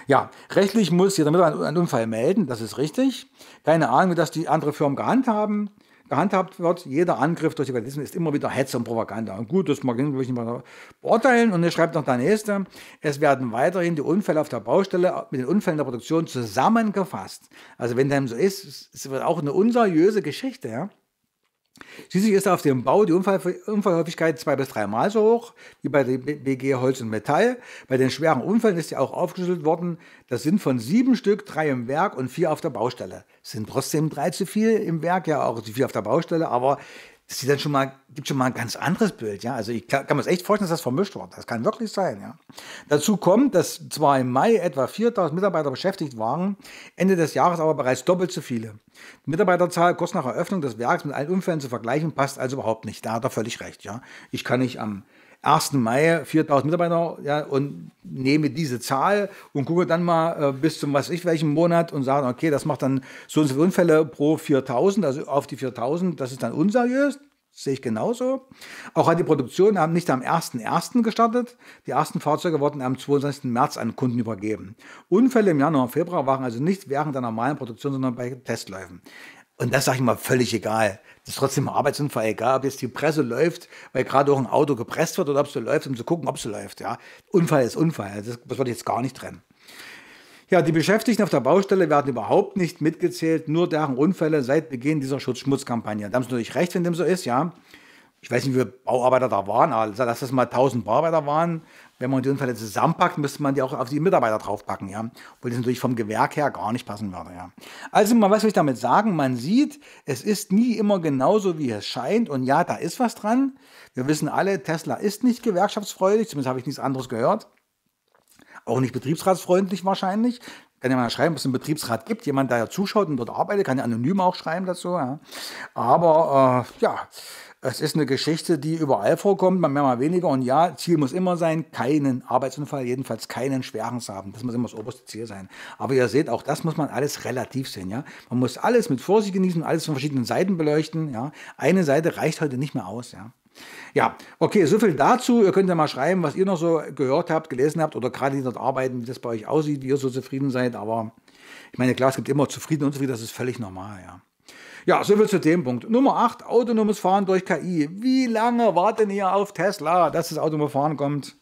Ja, rechtlich muss jeder Mitarbeiter einen Unfall melden, das ist richtig. Keine Ahnung, wie das die andere Firmen gehandhaben, gehandhabt wird. Jeder Angriff durch die Journalisten ist immer wieder Hetze und Propaganda. Und gut, das mag ich nicht mal beurteilen. Und er schreibt noch der Nächste, es werden weiterhin die Unfälle auf der Baustelle mit den Unfällen der Produktion zusammengefasst. Also wenn dem so ist, es wird auch eine unseriöse Geschichte, ja. Schließlich ist auf dem Bau die Unfall Unfallhäufigkeit zwei bis dreimal so hoch wie bei der BG Holz und Metall. Bei den schweren Unfällen ist ja auch aufgeschlüsselt worden, das sind von sieben Stück drei im Werk und vier auf der Baustelle. Es sind trotzdem drei zu viel im Werk, ja auch zu viel auf der Baustelle, aber das sieht dann schon mal, gibt schon mal ein ganz anderes Bild, ja. Also ich kann, kann mir echt vorstellen, dass das vermischt worden. Das kann wirklich sein, ja. Dazu kommt, dass zwar im Mai etwa 4000 Mitarbeiter beschäftigt waren, Ende des Jahres aber bereits doppelt so viele. Die Mitarbeiterzahl kurz nach Eröffnung des Werks mit allen Unfällen zu vergleichen passt also überhaupt nicht. Da hat er völlig recht, ja. Ich kann nicht am 1. Mai 4000 Mitarbeiter ja, und nehme diese Zahl und gucke dann mal äh, bis zum was ich welchen Monat und sage, okay, das macht dann so und so viele Unfälle pro 4000, also auf die 4000, das ist dann unseriös. Sehe ich genauso. Auch hat die Produktion haben nicht am 1.1. gestartet. Die ersten Fahrzeuge wurden am 22. März an Kunden übergeben. Unfälle im Januar und Februar waren also nicht während der normalen Produktion, sondern bei Testläufen. Und das sage ich mal völlig egal. Das ist trotzdem ein Arbeitsunfall, egal ob jetzt die Presse läuft, weil gerade auch ein Auto gepresst wird oder ob es so läuft, um zu gucken, ob es so läuft. Ja. Unfall ist Unfall, das, das wird jetzt gar nicht trennen. Ja, die Beschäftigten auf der Baustelle werden überhaupt nicht mitgezählt, nur deren Unfälle seit Beginn dieser Schutzschmutzkampagne. Da haben sie natürlich recht, wenn dem so ist, ja. Ich weiß nicht, wie viele Bauarbeiter da waren, aber also lass das mal 1000 Bauarbeiter waren, wenn man die Unfälle zusammenpackt, müsste man die auch auf die Mitarbeiter draufpacken, ja. Obwohl das natürlich vom Gewerk her gar nicht passen würde, ja. Also, man weiß, was ich damit sagen. Man sieht, es ist nie immer genauso, wie es scheint. Und ja, da ist was dran. Wir wissen alle, Tesla ist nicht gewerkschaftsfreudig. Zumindest habe ich nichts anderes gehört. Auch nicht betriebsratsfreundlich wahrscheinlich kann ja mal schreiben, ob es einen Betriebsrat gibt. Jemand, der ja zuschaut und dort arbeitet, kann ja anonym auch schreiben dazu. Ja. Aber äh, ja, es ist eine Geschichte, die überall vorkommt, mal mehr, mal weniger. Und ja, Ziel muss immer sein, keinen Arbeitsunfall, jedenfalls keinen schweren haben. Das muss immer das oberste Ziel sein. Aber ihr seht, auch das muss man alles relativ sehen. Ja? Man muss alles mit Vorsicht genießen, alles von verschiedenen Seiten beleuchten. Ja? Eine Seite reicht heute nicht mehr aus. Ja? Ja, okay, so viel dazu. Ihr könnt ja mal schreiben, was ihr noch so gehört habt, gelesen habt oder gerade die dort arbeiten, wie das bei euch aussieht, wie ihr so zufrieden seid. Aber ich meine, klar, es gibt immer zufrieden und zufrieden, das ist völlig normal, ja. Ja, soviel zu dem Punkt. Nummer 8, autonomes Fahren durch KI. Wie lange warten ihr auf Tesla, dass das autonome Fahren kommt?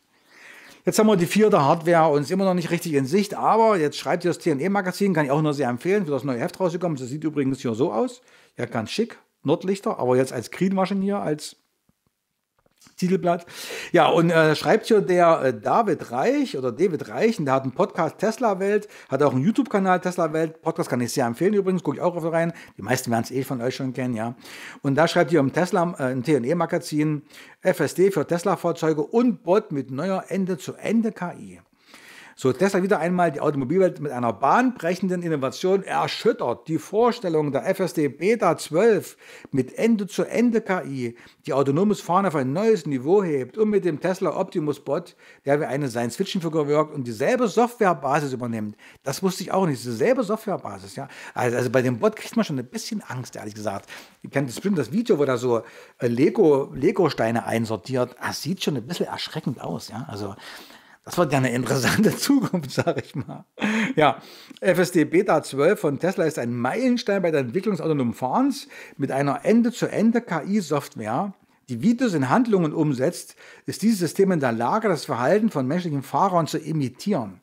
Jetzt haben wir die vierte Hardware uns immer noch nicht richtig in Sicht, aber jetzt schreibt ihr das TNE-Magazin, kann ich auch nur sehr empfehlen, für das neue Heft rausgekommen. Das sieht übrigens hier so aus. Ja, ganz schick, Nordlichter, aber jetzt als Greenwaschen hier, als Titelblatt. Ja, und äh, schreibt hier der äh, David Reich oder David Reichen, der hat einen Podcast Tesla Welt, hat auch einen YouTube-Kanal Tesla Welt. Podcast kann ich sehr empfehlen übrigens, gucke ich auch auf rein. Die meisten werden es eh von euch schon kennen, ja. Und da schreibt ihr im Tesla, äh, im te magazin FSD für Tesla-Fahrzeuge und Bot mit neuer Ende-zu-Ende-KI. So Tesla wieder einmal die Automobilwelt mit einer bahnbrechenden Innovation erschüttert. Die Vorstellung der FSD Beta 12 mit Ende-zu-Ende-KI, die autonomes Fahren auf ein neues Niveau hebt und mit dem Tesla Optimus Bot, der wie eine Science-Fiction-Figur wirkt und dieselbe Softwarebasis übernimmt. Das wusste ich auch nicht, dieselbe Softwarebasis. Ja? Also, also bei dem Bot kriegt man schon ein bisschen Angst, ehrlich gesagt. Ihr kennt bestimmt das Video, wo da so äh, Lego, Lego-Steine einsortiert. Das sieht schon ein bisschen erschreckend aus. Ja? Also das wird ja eine interessante <laughs> Zukunft, sage ich mal. Ja, FSD Beta 12 von Tesla ist ein Meilenstein bei der Entwicklung des autonomen Fahrens mit einer Ende-zu-Ende-KI-Software, die Videos in Handlungen umsetzt, ist dieses System in der Lage, das Verhalten von menschlichen Fahrern zu imitieren.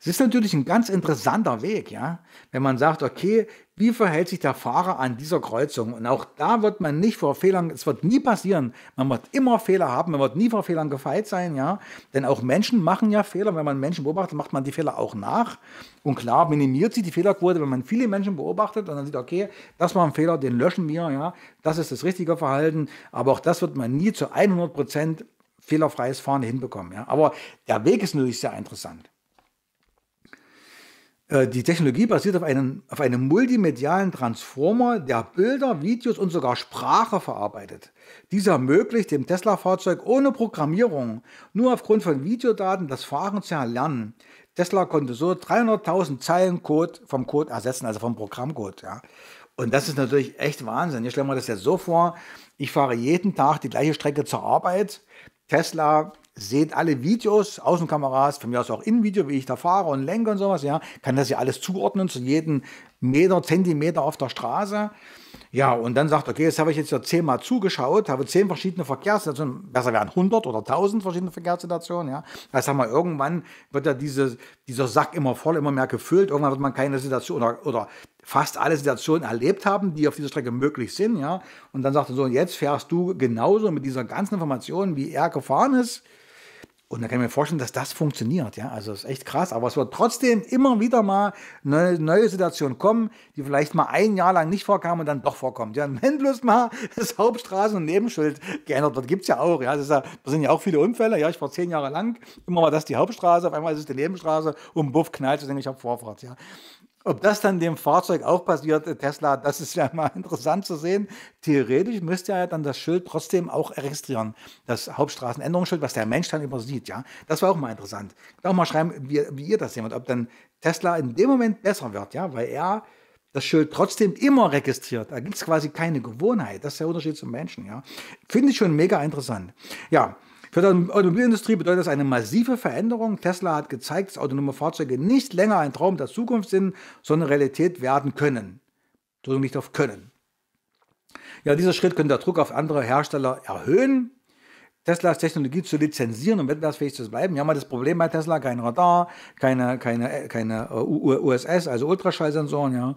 Es ist natürlich ein ganz interessanter Weg, ja. Wenn man sagt, okay, wie verhält sich der Fahrer an dieser Kreuzung? Und auch da wird man nicht vor Fehlern, es wird nie passieren. Man wird immer Fehler haben, man wird nie vor Fehlern gefeit sein, ja. Denn auch Menschen machen ja Fehler. Wenn man Menschen beobachtet, macht man die Fehler auch nach. Und klar minimiert sich die Fehlerquote, wenn man viele Menschen beobachtet und dann sieht, okay, das war ein Fehler, den löschen wir, ja. Das ist das richtige Verhalten. Aber auch das wird man nie zu 100 Prozent fehlerfreies Fahren hinbekommen, ja. Aber der Weg ist natürlich sehr interessant. Äh, die Technologie basiert auf einem, auf einem multimedialen Transformer, der Bilder, Videos und sogar Sprache verarbeitet. Dies ermöglicht dem Tesla-Fahrzeug ohne Programmierung nur aufgrund von Videodaten das Fahren zu erlernen. Tesla konnte so 300.000 Zeilen Code vom Code ersetzen, also vom Programmcode. Ja. Und das ist natürlich echt Wahnsinn. Ich stelle mir das jetzt so vor, ich fahre jeden Tag die gleiche Strecke zur Arbeit. Tesla seht alle Videos, Außenkameras, von mir aus auch Innenvideo, wie ich da fahre und lenke und sowas, ja, kann das ja alles zuordnen zu jedem Meter, Zentimeter auf der Straße. Ja, und dann sagt, okay, jetzt habe ich jetzt ja zehnmal zugeschaut, habe zehn verschiedene Verkehrssituationen, besser wären 100 oder 1000 verschiedene Verkehrssituationen, ja. Also sagen wir, irgendwann wird ja diese, dieser Sack immer voll, immer mehr gefüllt, irgendwann wird man keine Situation oder, oder fast alle Situationen erlebt haben, die auf dieser Strecke möglich sind, ja. Und dann sagt er so, jetzt fährst du genauso mit dieser ganzen Information, wie er gefahren ist, und da kann ich mir vorstellen, dass das funktioniert. Ja? Also ist echt krass. Aber es wird trotzdem immer wieder mal eine neue Situation kommen, die vielleicht mal ein Jahr lang nicht vorkam und dann doch vorkommt. Ja? <laughs> Wenn bloß mal das Hauptstraßen- und Nebenschild geändert wird, gibt es ja auch. Ja? Das, ist ja, das, sind ja auch viele Unfälle. Ja, ich war zehn Jahre lang immer war das die Hauptstraße, auf einmal ist es die Nebenstraße und buff knallt, ich denke, ich habe Vorfahrt. Ja? Ob das dann dem Fahrzeug auch passiert, äh, Tesla, das ist ja mal <laughs> interessant zu sehen. Theoretisch müsste er dann das Schild trotzdem auch registrieren. Das Hauptstraßenänderungsschild, was der Mensch dann übersieht, ja. Das war auch mal interessant. Ich Auch mal schreiben, wie, wie ihr das seht und ob dann Tesla in dem Moment besser wird, ja, weil er das Schild trotzdem immer registriert. Da gibt es quasi keine Gewohnheit. Das ist der Unterschied zum Menschen, ja. Finde ich schon mega interessant. Ja, für die Automobilindustrie bedeutet das eine massive Veränderung. Tesla hat gezeigt, dass autonome Fahrzeuge nicht länger ein Traum der Zukunft sind, sondern Realität werden können. Drückung nicht auf können. Ja, dieser Schritt könnte der Druck auf andere Hersteller erhöhen, Teslas Technologie zu lizenzieren, um wettbewerbsfähig zu bleiben. Wir haben halt das Problem bei Tesla, kein Radar, keine, keine, keine äh, USS, also Ultraschallsensoren, ja.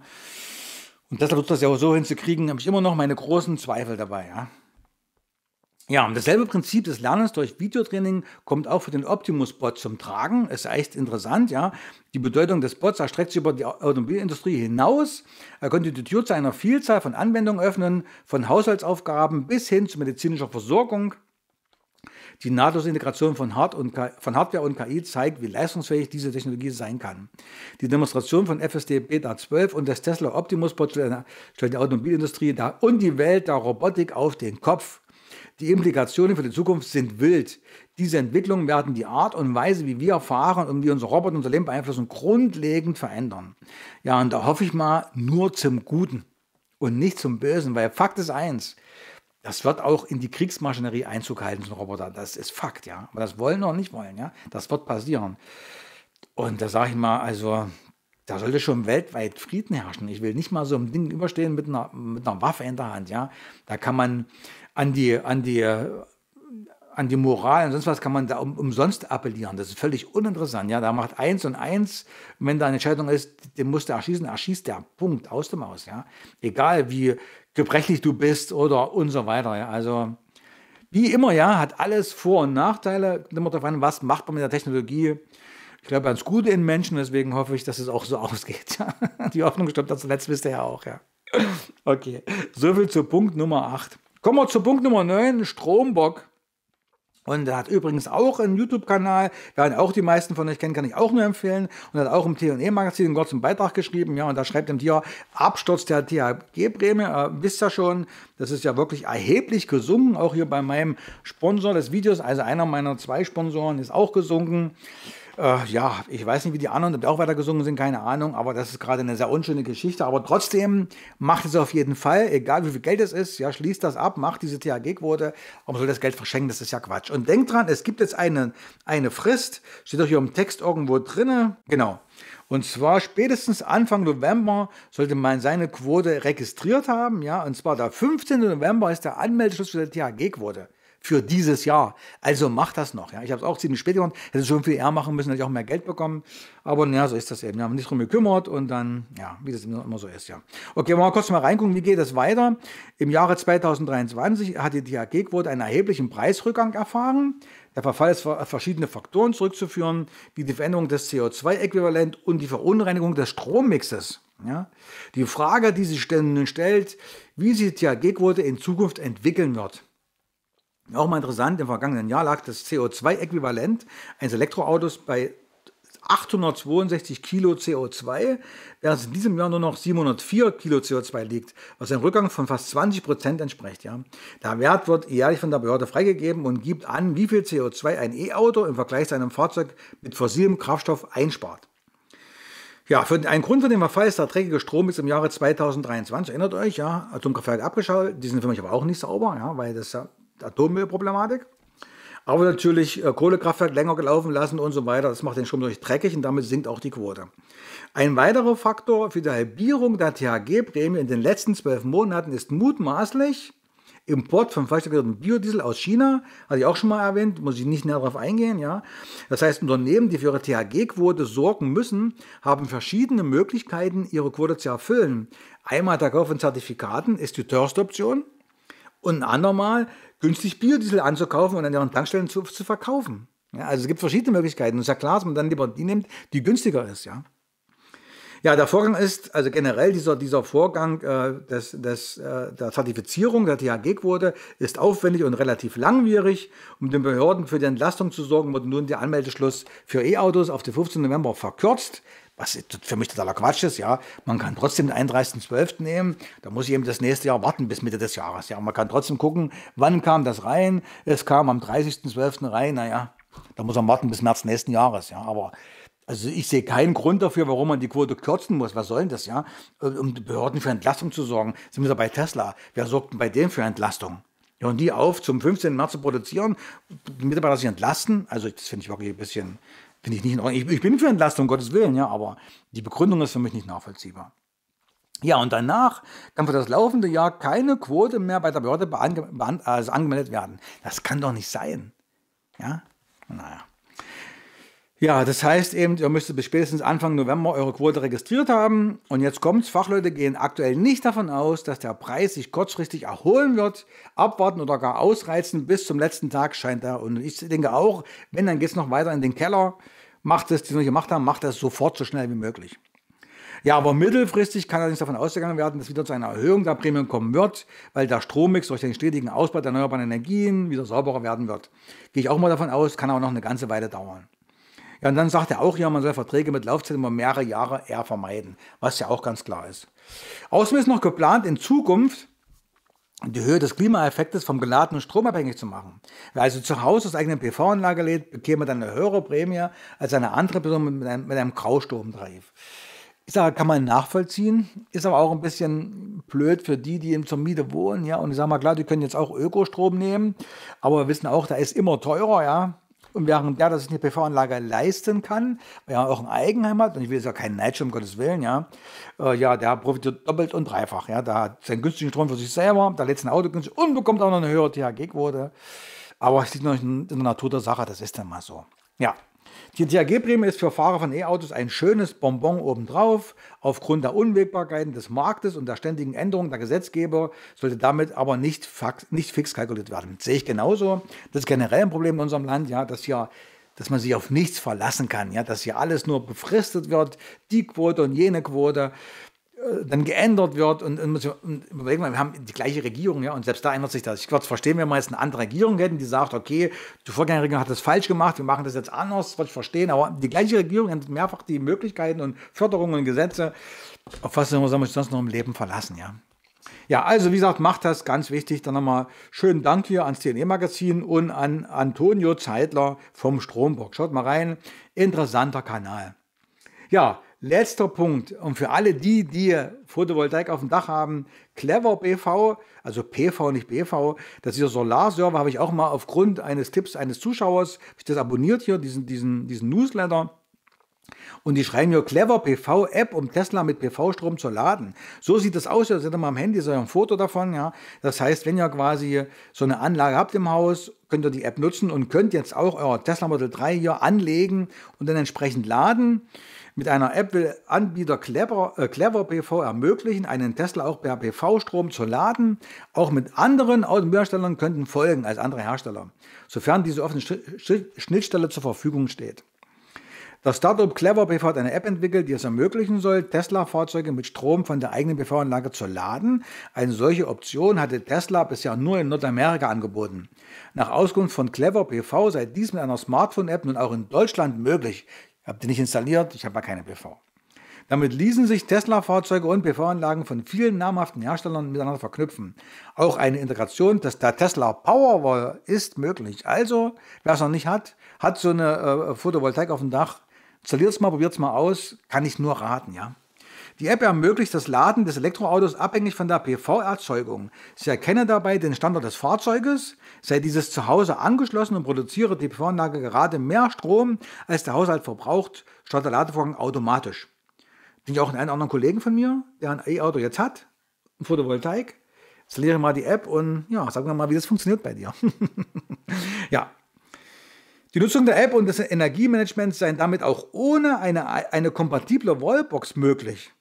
Und Tesla versucht das ja auch so hinzukriegen, habe ich immer noch meine großen Zweifel dabei, ja. Ja, und dasselbe Prinzip des Lernens durch Videotraining kommt auch für den Optimus-Bot zum Tragen. Es ist echt interessant, ja. Die Bedeutung des Bots erstreckt sich über die Automobilindustrie hinaus. Er könnte die Tür zu einer Vielzahl von Anwendungen öffnen, von Haushaltsaufgaben bis hin zu medizinischer Versorgung. Die nahtlose Integration von, Hard und von Hardware und KI zeigt, wie leistungsfähig diese Technologie sein kann. Die Demonstration von FSD Beta 12 und des Tesla Optimus Bot stellt die Automobilindustrie und die Welt der Robotik auf den Kopf. Die Implikationen für die Zukunft sind wild. Diese Entwicklungen werden die Art und Weise, wie wir fahren und wie unsere Roboter unser Leben beeinflussen, grundlegend verändern. Ja, und da hoffe ich mal nur zum Guten und nicht zum Bösen, weil Fakt ist eins, das wird auch in die Kriegsmaschinerie Einzug halten, so ein Roboter. Das ist Fakt, ja. Aber das wollen oder nicht wollen, ja. Das wird passieren. Und da sage ich mal, also, da sollte schon weltweit Frieden herrschen. Ich will nicht mal so ein Ding überstehen mit einer, mit einer Waffe in der Hand, ja. Da kann man an die, an die, äh, an die Moral und sonst was kann man da um, umsonst appellieren. Das ist völlig uninteressant. Ja, da macht eins und eins, wenn da eine Entscheidung ist, den musst du erschießen, erschießt der Punkt aus dem Aus. Ja, egal wie gebrechlich du bist oder und so weiter. Ja, also wie immer, ja, hat alles Vor- und Nachteile. Immer darauf an, was macht man mit der Technologie? Ich glaube ganz gut in Menschen, deswegen hoffe ich, dass es auch so <laughs> ausgeht. Ja. Die Hoffnung stimmt, das letzte wisst ihr ja auch, ja. Okay, soviel zu Punkt Nummer 8. Kommen wir zu Punkt Nummer 9, Strombock. Und er hat übrigens auch einen YouTube-Kanal, werden auch die meisten von euch kennen, kann ich auch nur empfehlen. Und hat auch im TE-Magazin einen kurzen Beitrag geschrieben. Ja, und da schreibt er dir, Absturz der THG-Prämie. Äh, wisst ihr schon, das ist ja wirklich erheblich gesunken. Auch hier bei meinem Sponsor des Videos, also einer meiner zwei Sponsoren, ist auch gesunken. Äh, ja, ich weiß nicht, wie die anderen auch weiter gesungen sind, keine Ahnung, aber das ist gerade eine sehr unschöne Geschichte. Aber trotzdem macht es auf jeden Fall, egal wie viel Geld es ist, ja, schließt das ab, macht diese THG-Quote, aber man soll das Geld verschenken, das ist ja Quatsch. Und denkt dran, es gibt jetzt eine, eine Frist, steht doch hier im Text irgendwo drinne, genau. Und zwar spätestens Anfang November sollte man seine Quote registriert haben, ja, und zwar der 15. November ist der Anmeldeschluss für die THG-Quote für dieses Jahr. Also mach das noch. Ja. Ich habe es auch ziemlich spät gemacht, hätte schon viel eher machen müssen, hätte ich auch mehr Geld bekommen. Aber naja, so ist das eben. Wir haben nicht drum gekümmert und dann, ja, wie das immer so ist, ja. Okay, wollen wir kurz mal reingucken, wie geht es weiter? Im Jahre 2023 hat die DAG-Quote einen erheblichen Preisrückgang erfahren. Der Verfall ist auf verschiedene Faktoren zurückzuführen, wie die Veränderung des CO2-Äquivalent und die Verunreinigung des Strommixes. Ja? Die Frage, die sich nun stellt, wie sich die THG-Quote in Zukunft entwickeln wird. Auch mal interessant, im vergangenen Jahr lag das CO2-Äquivalent eines Elektroautos bei 862 Kilo CO2, während es in diesem Jahr nur noch 704 Kilo CO2 liegt, was einem Rückgang von fast 20 Prozent entspricht. Ja. Der Wert wird jährlich von der Behörde freigegeben und gibt an, wie viel CO2 ein E-Auto im Vergleich zu einem Fahrzeug mit fossilem Kraftstoff einspart. Ja, für einen Grund für den Verfall ist der dreckige Strom jetzt im Jahre 2023. Erinnert euch, ja, Atomkraftwerke abgeschaltet. Die sind für mich aber auch nicht sauber, ja, weil das ja Atommüllproblematik. Aber natürlich äh, Kohlekraftwerk länger gelaufen lassen und so weiter. Das macht den Strom durch dreckig und damit sinkt auch die Quote. Ein weiterer Faktor für die Halbierung der THG-Prämie in den letzten zwölf Monaten ist mutmaßlich Import von falsch deklariertem Biodiesel aus China. Hatte ich auch schon mal erwähnt, muss ich nicht näher darauf eingehen. Ja? Das heißt, Unternehmen, die für ihre THG-Quote sorgen müssen, haben verschiedene Möglichkeiten, ihre Quote zu erfüllen. Einmal der Kauf von Zertifikaten ist die teuerste Option und ein andermal günstig Biodiesel anzukaufen und an ihren Tankstellen zu, zu verkaufen. Ja, also es gibt verschiedene Möglichkeiten. es ist ja klar, dass man dann lieber die nimmt, die günstiger ist, ja. Ja, der Vorgang ist, also generell dieser, dieser Vorgang äh, des, des, äh, der Zertifizierung der THG-Quote ist aufwendig und relativ langwierig. Um den Behörden für die Entlastung zu sorgen, wurde nun der Anmeldeschluss für E-Autos auf den 15. November verkürzt was für mich totaler Quatsch ist, ja. Man kann trotzdem den 31.12. nehmen, da muss ich eben das nächste Jahr warten bis Mitte des Jahres, ja. man kann trotzdem gucken, wann kam das rein, es kam am 30.12. rein, naja, da muss man warten bis März nächsten Jahres, ja. Aber also ich sehe keinen Grund dafür, warum man die Quote kürzen muss. Was soll denn das, ja? Um Behörden für Entlastung zu sorgen. Sind wir bei Tesla. Wer sorgt denn bei dem für Entlastung? Ja, und die auf, zum 15. März zu produzieren, die Mitarbeiter sich entlasten. Also das finde ich wirklich ein bisschen, Finde ich nicht in Ordnung. Ich, ich bin für Entlastung, Gottes Willen, ja, aber die Begründung ist für mich nicht nachvollziehbar. Ja, und danach kann für das laufende Jahr keine Quote mehr bei der Behörde ange also angemeldet werden. Das kann doch nicht sein. Ja, naja. Ja, das heißt eben, ihr müsstet bis spätestens Anfang November eure Quote registriert haben. Und jetzt kommt's, Fachleute gehen aktuell nicht davon aus, dass der Preis sich kurzfristig erholen wird. Abwarten oder gar ausreizen bis zum letzten Tag scheint er. Und ich denke auch, wenn, dann geht's noch weiter in den Keller. Macht es, die es noch gemacht haben, macht es sofort so schnell wie möglich. Ja, aber mittelfristig kann nicht davon ausgegangen werden, dass wieder zu einer Erhöhung der Prämien kommen wird, weil der Strommix durch den stetigen Ausbau der erneuerbaren Energien wieder sauberer werden wird. Gehe ich auch mal davon aus, kann aber noch eine ganze Weile dauern. Ja, und dann sagt er auch, ja, man soll Verträge mit Laufzeit immer mehrere Jahre eher vermeiden, was ja auch ganz klar ist. Außerdem ist noch geplant, in Zukunft die Höhe des Klimaeffektes vom geladenen Strom abhängig zu machen. Wer also zu Hause aus eigenen PV-Anlage lädt, bekäme dann eine höhere Prämie als eine andere Person mit einem, mit einem Graustromtarif. Ich sage, kann man nachvollziehen, ist aber auch ein bisschen blöd für die, die eben zur Miete wohnen, ja. Und ich sage mal, klar, die können jetzt auch Ökostrom nehmen, aber wir wissen auch, da ist immer teurer, ja. Und während der das eine PV-Anlage leisten kann, weil er auch ein Eigenheim hat, und ich will jetzt ja keinen Neidschirm, um Gottes Willen, ja, äh, ja, der profitiert doppelt und dreifach. Ja, da hat seinen günstigen Strom für sich selber, da lädt sein Auto günstig und bekommt auch noch eine höhere THG-Quote. Aber es liegt noch in der Natur der Sache, das ist dann mal so. Ja, die THG-Prämie ist für Fahrer von E-Autos ein schönes Bonbon obendrauf. Aufgrund der Unwägbarkeiten des Marktes und der ständigen Änderung der Gesetzgeber sollte damit aber nicht, nicht fix kalkuliert werden. Das sehe ich genauso. Das ist generell ein Problem in unserem Land, ja, dass hier dass man sich auf nichts verlassen kann, ja, dass hier alles nur befristet wird, die Quote und jene Quote. Äh, dann geändert wird und, und, und überlegen wir, wir haben die gleiche Regierung, ja, und selbst da ändert sich das. Ich würde es verstehen, wenn wir jetzt eine andere Regierung hätten, die sagt, okay, die Vorgängerregierung hat das falsch gemacht, wir machen das jetzt anders, würde ich verstehen, aber die gleiche Regierung ändert mehrfach die Möglichkeiten und Förderungen und Gesetze. Auf was soll man sich sonst noch im Leben verlassen, ja? Ja, also wie gesagt, macht das ganz wichtig. Dann nochmal schönen Dank hier ans TNE-Magazin und an Antonio Zeitler vom Stromburg. Schaut mal rein, interessanter Kanal. Ja, Letzter Punkt. Und für alle die, die Photovoltaik auf dem Dach haben, Clever PV, also PV, nicht BV, das ist dieser Solarserver, habe ich auch mal aufgrund eines Tipps eines Zuschauers, ich das abonniert hier, diesen, diesen, diesen Newsletter. Und die schreiben hier clever PV-App, um Tesla mit PV-Strom zu laden. So sieht das aus. Ihr seht mal am Handy so ein Foto davon. Ja. Das heißt, wenn ihr quasi so eine Anlage habt im Haus, könnt ihr die App nutzen und könnt jetzt auch euer Tesla Model 3 hier anlegen und dann entsprechend laden. Mit einer App will Anbieter Clever, äh, Clever PV ermöglichen, einen Tesla auch per PV-Strom zu laden. Auch mit anderen Automobilherstellern könnten folgen als andere Hersteller, sofern diese offene Schnittstelle zur Verfügung steht. Das Startup Clever PV hat eine App entwickelt, die es ermöglichen soll, Tesla-Fahrzeuge mit Strom von der eigenen PV-Anlage zu laden. Eine solche Option hatte Tesla bisher nur in Nordamerika angeboten. Nach Auskunft von Clever PV sei dies mit einer Smartphone-App nun auch in Deutschland möglich. Habe die nicht installiert, ich habe ja keine PV. Damit ließen sich Tesla-Fahrzeuge und PV-Anlagen von vielen namhaften Herstellern miteinander verknüpfen. Auch eine Integration des, der Tesla Powerwall ist möglich. Also, wer es noch nicht hat, hat so eine äh, Photovoltaik auf dem Dach, installiert es mal, probiert es mal aus, kann ich nur raten, ja. Die App ermöglicht das Laden des Elektroautos abhängig von der PV-Erzeugung. Sie erkenne dabei den Standort des Fahrzeuges, sei dieses zu Hause angeschlossen und produziere die PV-Anlage gerade mehr Strom, als der Haushalt verbraucht, statt der Ladevorgang automatisch. Den ich auch in einen anderen Kollegen von mir, der ein E-Auto jetzt hat, ein Photovoltaik. Installiere mal die App und ja, sagen wir mal, wie das funktioniert bei dir. <laughs> ja, die Nutzung der App und des Energiemanagements seien damit auch ohne eine, eine kompatible Wallbox möglich.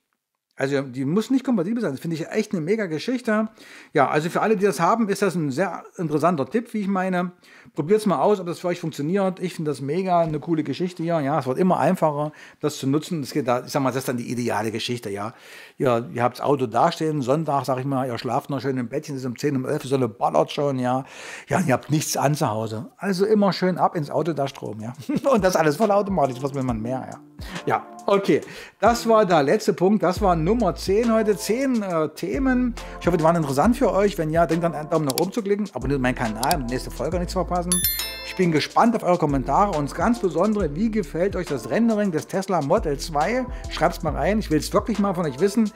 Also die muss nicht kompatibel sein. Das finde ich echt eine mega Geschichte. Ja, also für alle, die das haben, ist das ein sehr interessanter Tipp, wie ich meine. Probiert es mal aus, ob das für euch funktioniert. Ich finde das mega, eine coole Geschichte hier. Ja, es wird immer einfacher, das zu nutzen. Das geht da, ich sag mal, das ist dann die ideale Geschichte, ja. Ihr, ihr habt das Auto dastehen, Sonntag, sag ich mal, ihr schlaft noch schön im Bettchen, es ist um 10, um 11, die Sonne ballert schon, ja. Ja, ihr habt nichts an zu Hause. Also immer schön ab ins Auto, da Strom, ja. <laughs> Und das alles vollautomatisch, was will man mehr, ja. Ja, okay. Das war der letzte Punkt. Das war Nummer 10 heute. 10 äh, Themen. Ich hoffe, die waren interessant für euch. Wenn ja, denkt dann einen äh, Daumen nach oben zu klicken. Abonniert meinen Kanal, um die nächste Folge nicht zu verpassen lassen. Ich bin gespannt auf eure Kommentare und ganz besondere, wie gefällt euch das Rendering des Tesla Model 2? Schreibt es mal rein, ich will es wirklich mal von euch wissen.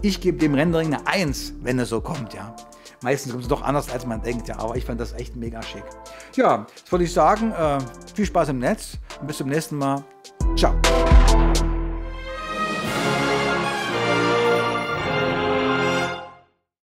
Ich gebe dem Rendering eine 1, wenn es so kommt, ja. Meistens kommt es doch anders, als man denkt, ja, aber ich fand das echt mega schick. Ja, das wollte ich sagen, äh, viel Spaß im Netz und bis zum nächsten Mal. Ciao.